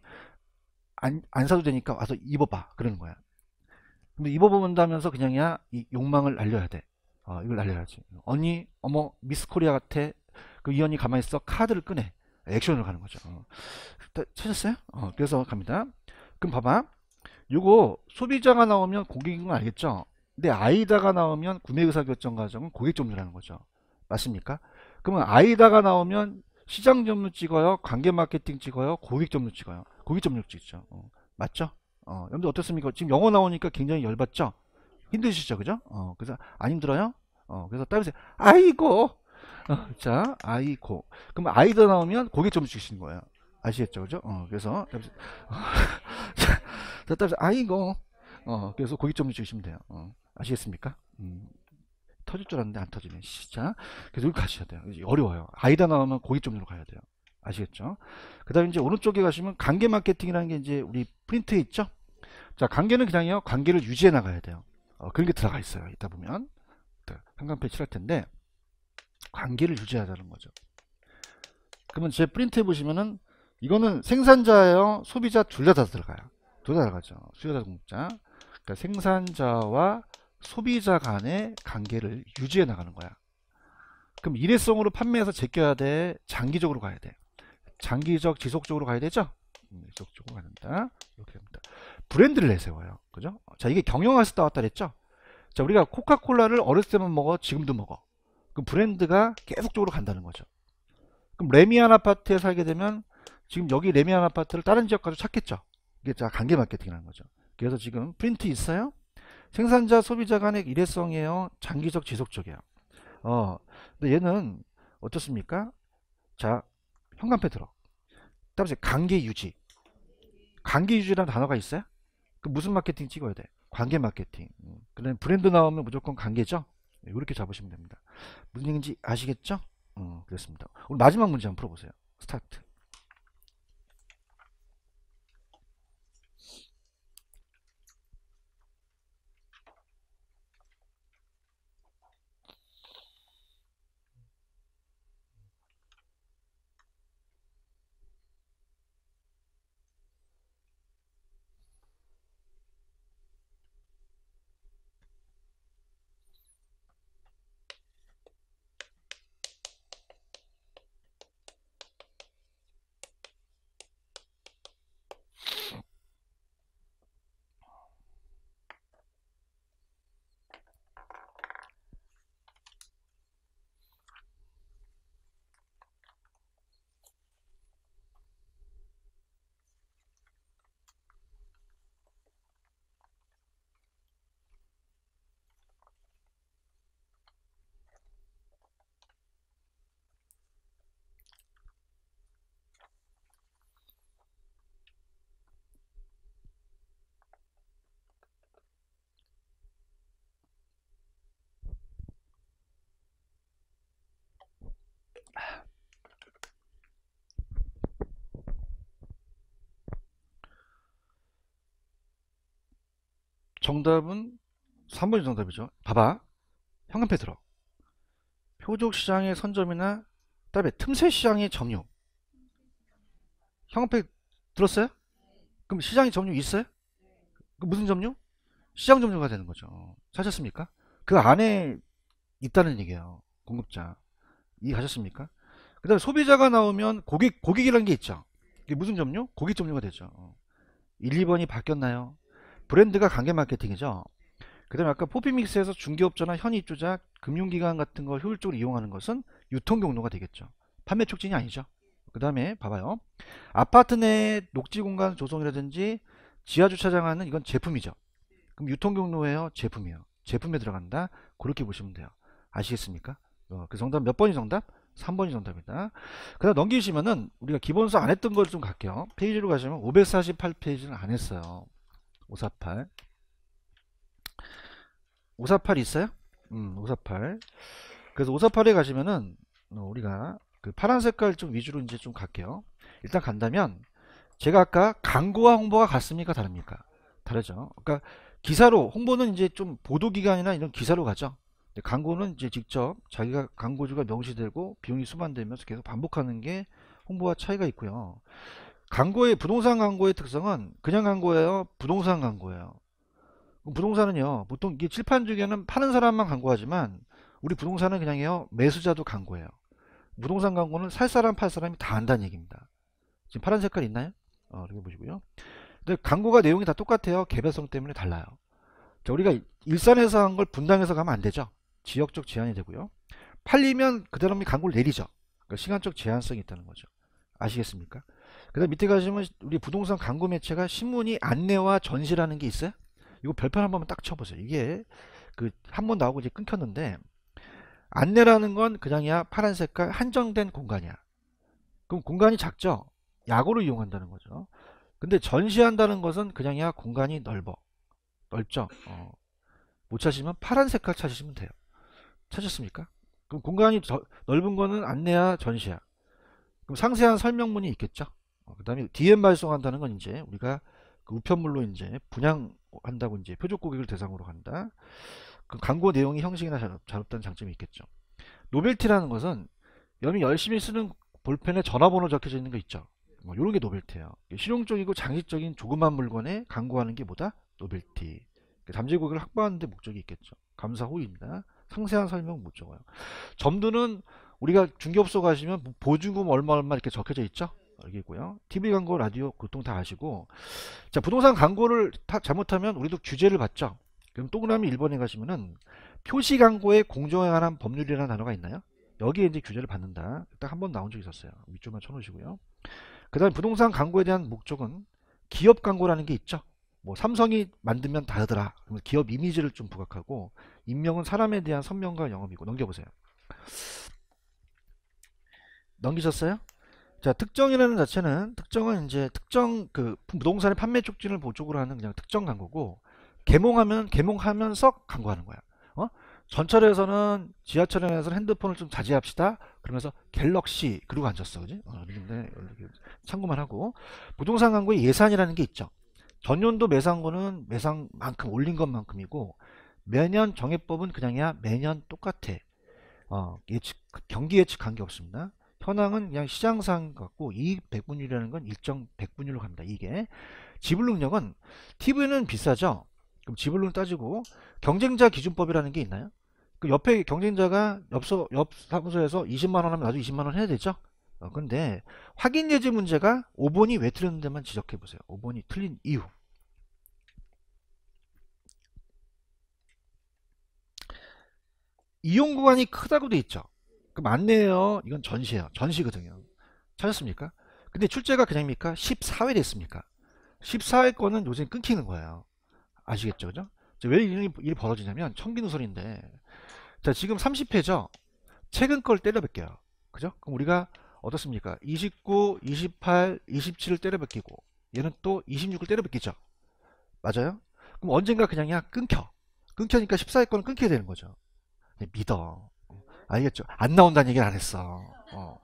안, 안 사도 되니까 와서 입어봐. 그러는 거야. 근데 입어본다면서 그냥이야 이 욕망을 날려야 돼. 어, 이걸 날려야지 언니, 어머, 미스 코리아 같아. 그 이 언니 가만히 있어. 카드를 꺼내. 액션으로 가는 거죠. 어. 찾았어요? 어, 그래서 갑니다. 그럼 봐봐. 요거 소비자가 나오면 고객인 건 알겠죠? 근데 아이다가 나오면 구매 의사 결정 과정은 고객 점유라는 거죠. 맞습니까? 그러면 아이다가 나오면 시장 점유 찍어요, 관계 마케팅 찍어요, 고객 점유 찍어요. 고객 점유 찍죠. 어, 맞죠? 어, 여러분들 어떻습니까? 지금 영어 나오니까 굉장히 열받죠? 힘드시죠? 그죠? 어, 그래서 안 힘들어요? 어, 그래서 따르세요. 아이고, 어, 자, 아이, 코 그럼 아이더 나오면 고개점 주시는 거예요. 아시겠죠? 그죠? 어, 그래서, 어, 자, 따라서 아이고. 어, 그래서 고기점 주시면 돼요. 어, 아시겠습니까? 음, 터질 줄 알았는데 안 터지네. 시작. 그래서 여기 가셔야 돼요. 어려워요. 아이다 나오면 고기점으로 가야 돼요. 아시겠죠? 그 다음에 이제 오른쪽에 가시면 관계 마케팅이라는 게 이제 우리 프린트에 있죠? 자, 관계는 그냥요. 관계를 유지해 나가야 돼요. 어, 그런 게 들어가 있어요. 이따 보면. 한강 배치지할 텐데. 관계를 유지하자는 거죠. 그러면 제 프린트해 보시면은 이거는 생산자예요. 소비자 둘 다 다 들어가요. 둘 다 들어가죠. 수요자 공급자. 그러니까 생산자와 소비자 간의 관계를 유지해 나가는 거야. 그럼 일회성으로 판매해서 제껴야 돼. 장기적으로 가야 돼. 장기적 지속적으로 가야 되죠. 지속적으로 음, 가야 된다. 이렇게 됩니다. 브랜드를 내세워요. 그죠? 자, 이게 경영학에서 나왔다 그랬죠? 자, 우리가 코카콜라를 어렸을 때만 먹어, 지금도 먹어. 그럼 브랜드가 계속적으로 간다는 거죠. 그럼 레미안 아파트에 살게 되면 지금 여기 레미안 아파트를 다른 지역 가서 찾겠죠. 이게 다 관계 마케팅이라는 거죠. 그래서 지금 프린트 있어요? 생산자 소비자 간의 일회성이에요. 장기적 지속적이에요. 어, 근데 얘는 어떻습니까? 자, 현관패 들어. 다음에 관계 유지. 관계 유지라는 단어가 있어요? 그 무슨 마케팅 찍어야 돼? 관계 마케팅. 그럼 다 브랜드 나오면 무조건 관계죠. 이렇게 네, 잡으시면 됩니다. 무슨 얘기인지 아시겠죠? 어, 그렇습니다. 오늘 마지막 문제 한번 풀어보세요. 스타트. 정답은 3번이 정답이죠. 봐봐. 현금 패트로 표적시장의 선점이나 그다음에 틈새 시장의 점유. 현금 패 들었어요? 그럼 시장의 점유 있어요? 그 무슨 점유? 시장 점유가 되는 거죠. 사셨습니까? 그 안에 있다는 얘기예요. 공급자. 이해하셨습니까? 그 다음에 소비자가 나오면 고객, 고객이라는 게 있죠. 이게 무슨 점유? 고객 점유가 되죠. 1, 어. 2번이 바뀌었나요? 브랜드가 관계 마케팅이죠. 그 다음에 아까 포피믹스에서 중개업자나 현입주자, 금융기관 같은 걸 효율적으로 이용하는 것은 유통 경로가 되겠죠. 판매 촉진이 아니죠. 그 다음에 봐봐요. 아파트 내 녹지 공간 조성이라든지 지하 주차장하는 이건 제품이죠. 그럼 유통 경로예요? 제품이에요. 제품에 들어간다. 그렇게 보시면 돼요. 아시겠습니까? 어, 그 정답 몇 번이 정답? 3번이 정답입니다. 그 다음 넘기시면은 우리가 기본서 안 했던 걸 좀 갈게요. 페이지로 가시면 548페이지는 안 했어요. 548. 548 있어요? 음, 548. 그래서 548에 가시면은 어, 우리가 그 파란 색깔 좀 위주로 이제 좀 갈게요. 일단 간다면 제가 아까 광고와 홍보가 같습니까? 다릅니까? 다르죠. 그러니까 기사로 홍보는 이제 좀보도기간이나 이런 기사로 가죠. 광고는 이제 직접 자기가 광고주가 명시되고 비용이 수반되면서 계속 반복하는 게 홍보와 차이가 있고요. 광고의 부동산 광고의 특성은 그냥 광고예요. 부동산 광고예요. 부동산은요. 보통 이게 칠판 중에는 파는 사람만 광고하지만 우리 부동산은 그냥 해요. 매수자도 광고예요. 부동산 광고는 살 사람 팔 사람이 다 한다는 얘기입니다. 지금 파란 색깔 있나요? 어, 이렇게 보시고요. 근데 광고가 내용이 다 똑같아요. 개별성 때문에 달라요. 자, 우리가 일산에서 한 걸 분당에서 가면 안 되죠. 지역적 제한이 되고요. 팔리면 그 사람이 광고를 내리죠. 그러니까 시간적 제한성이 있다는 거죠. 아시겠습니까? 그 다음 밑에 가시면 우리 부동산 광고 매체가 신문이 안내와 전시라는 게 있어요. 이거 별표 한 번만 딱 쳐보세요. 이게 그 한번 나오고 이제 끊겼는데 안내라는 건 그냥이야 파란 색깔 한정된 공간이야. 그럼 공간이 작죠. 야구를 이용한다는 거죠. 근데 전시한다는 것은 그냥이야 공간이 넓어. 넓죠. 어. 못 찾으시면 파란 색깔 찾으시면 돼요. 찾았습니까? 그럼 공간이 저, 넓은 거는 안내야 전시야. 그럼 상세한 설명문이 있겠죠. 어, 그 다음에 DM 발송한다는 건 이제 우리가 그 우편물로 이제 분양한다고 이제 표적 고객을 대상으로 한다. 그 광고 내용이 형식이나 자롭, 다는 장점이 있겠죠. 노벨티라는 것은 여미 열심히 쓰는 볼펜에 전화번호 적혀져 있는 거 있죠. 뭐 이런 게 노벨티예요. 실용적이고 장식적인 조그만 물건에 광고하는 게 뭐다? 노벨티. 그 잠재고객을 확보하는 데 목적이 있겠죠. 감사 호의입니다. 상세한 설명 못 적어요. 점두는 우리가 중개업소 가시면 뭐 보증금 얼마 얼마 이렇게 적혀져 있죠? 알겠고요. TV 광고, 라디오 보통 다 아시고 자 부동산 광고를 잘못하면 우리도 규제를 받죠. 그럼 동그라미 1번에 가시면은 표시 광고의 공정에 관한 법률이라는 단어가 있나요? 여기에 이제 규제를 받는다. 딱 한 번 나온 적이 있었어요. 위쪽만 쳐놓으시고요. 그 다음에 부동산 광고에 대한 목적은 기업 광고라는 게 있죠. 뭐 삼성이 만들면 다르더라. 기업 이미지를 좀 부각하고 임명은 사람에 대한 선명과 영업이고 넘겨보세요. 넘기셨어요? 자 특정이라는 자체는 특정은 이제 특정 그 부동산의 판매 촉진을 보조로 으 하는 그냥 특정 광고고 개몽하면 개몽하면서 광고하는 거야. 어? 전철에서는 지하철 에서는 핸드폰을 좀 자제합시다. 그러면서 갤럭시 그러고 앉았어, 그지? 어, 근데 참고만 하고 부동산 광고의 예산이라는 게 있죠. 전년도 매상고는 매상만큼 올린 것만큼이고 매년 정액법은 그냥야 매년 똑같아. 어, 예측, 경기 예측 관계 없습니다. 현황은 그냥 시장상 같고 이익 백분율이라는 건 일정 백분율로 갑니다. 이게 지불능력은 TV는 비싸죠. 그럼 지불능 따지고 경쟁자 기준법이라는 게 있나요? 그 옆에 경쟁자가 옆서, 옆 사무소에서 20만 원 하면 나도 20만 원 해야 되죠. 어, 근데 확인 예제 문제가 5번이 왜틀렸는데만 지적해 보세요. 5번이 틀린 이유. 이용 구간이 크다고 돼 있죠. 그 맞네요. 이건 전시예요. 전시거든요. 찾았습니까? 근데 출제가 그냥입니까? 14회 됐습니까? 14회 거는 요새 끊기는 거예요. 아시겠죠? 그죠? 왜 이런 일이 벌어지냐면 청기누설인데 자 지금 30회죠? 최근 걸 때려볼게요. 그죠? 그럼 우리가 어떻습니까? 29, 28, 27을 때려베끼고 얘는 또 26을 때려베끼죠. 맞아요? 그럼 언젠가 그냥 야 끊겨. 끊겨니까 14위권은 끊게 되는 거죠. 네, 믿어. 알겠죠? 안 나온다는 얘기를 안 했어. 어.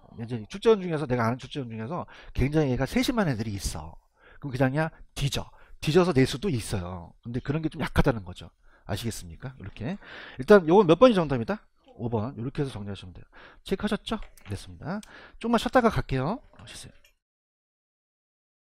출제원 중에서 내가 아는 출전 중에서 굉장히 얘가 세심한 애들이 있어. 그럼 그냥 야 뒤져. 뒤져서 낼 수도 있어요. 근데 그런 게 좀 약하다는 거죠. 아시겠습니까? 이렇게. 일단 요건 몇 번이 정답이다? 5번 이렇게 해서 정리하시면 돼요. 체크하셨죠? 됐습니다. 좀만 쉬었다가 갈게요. 쉬세요. 어,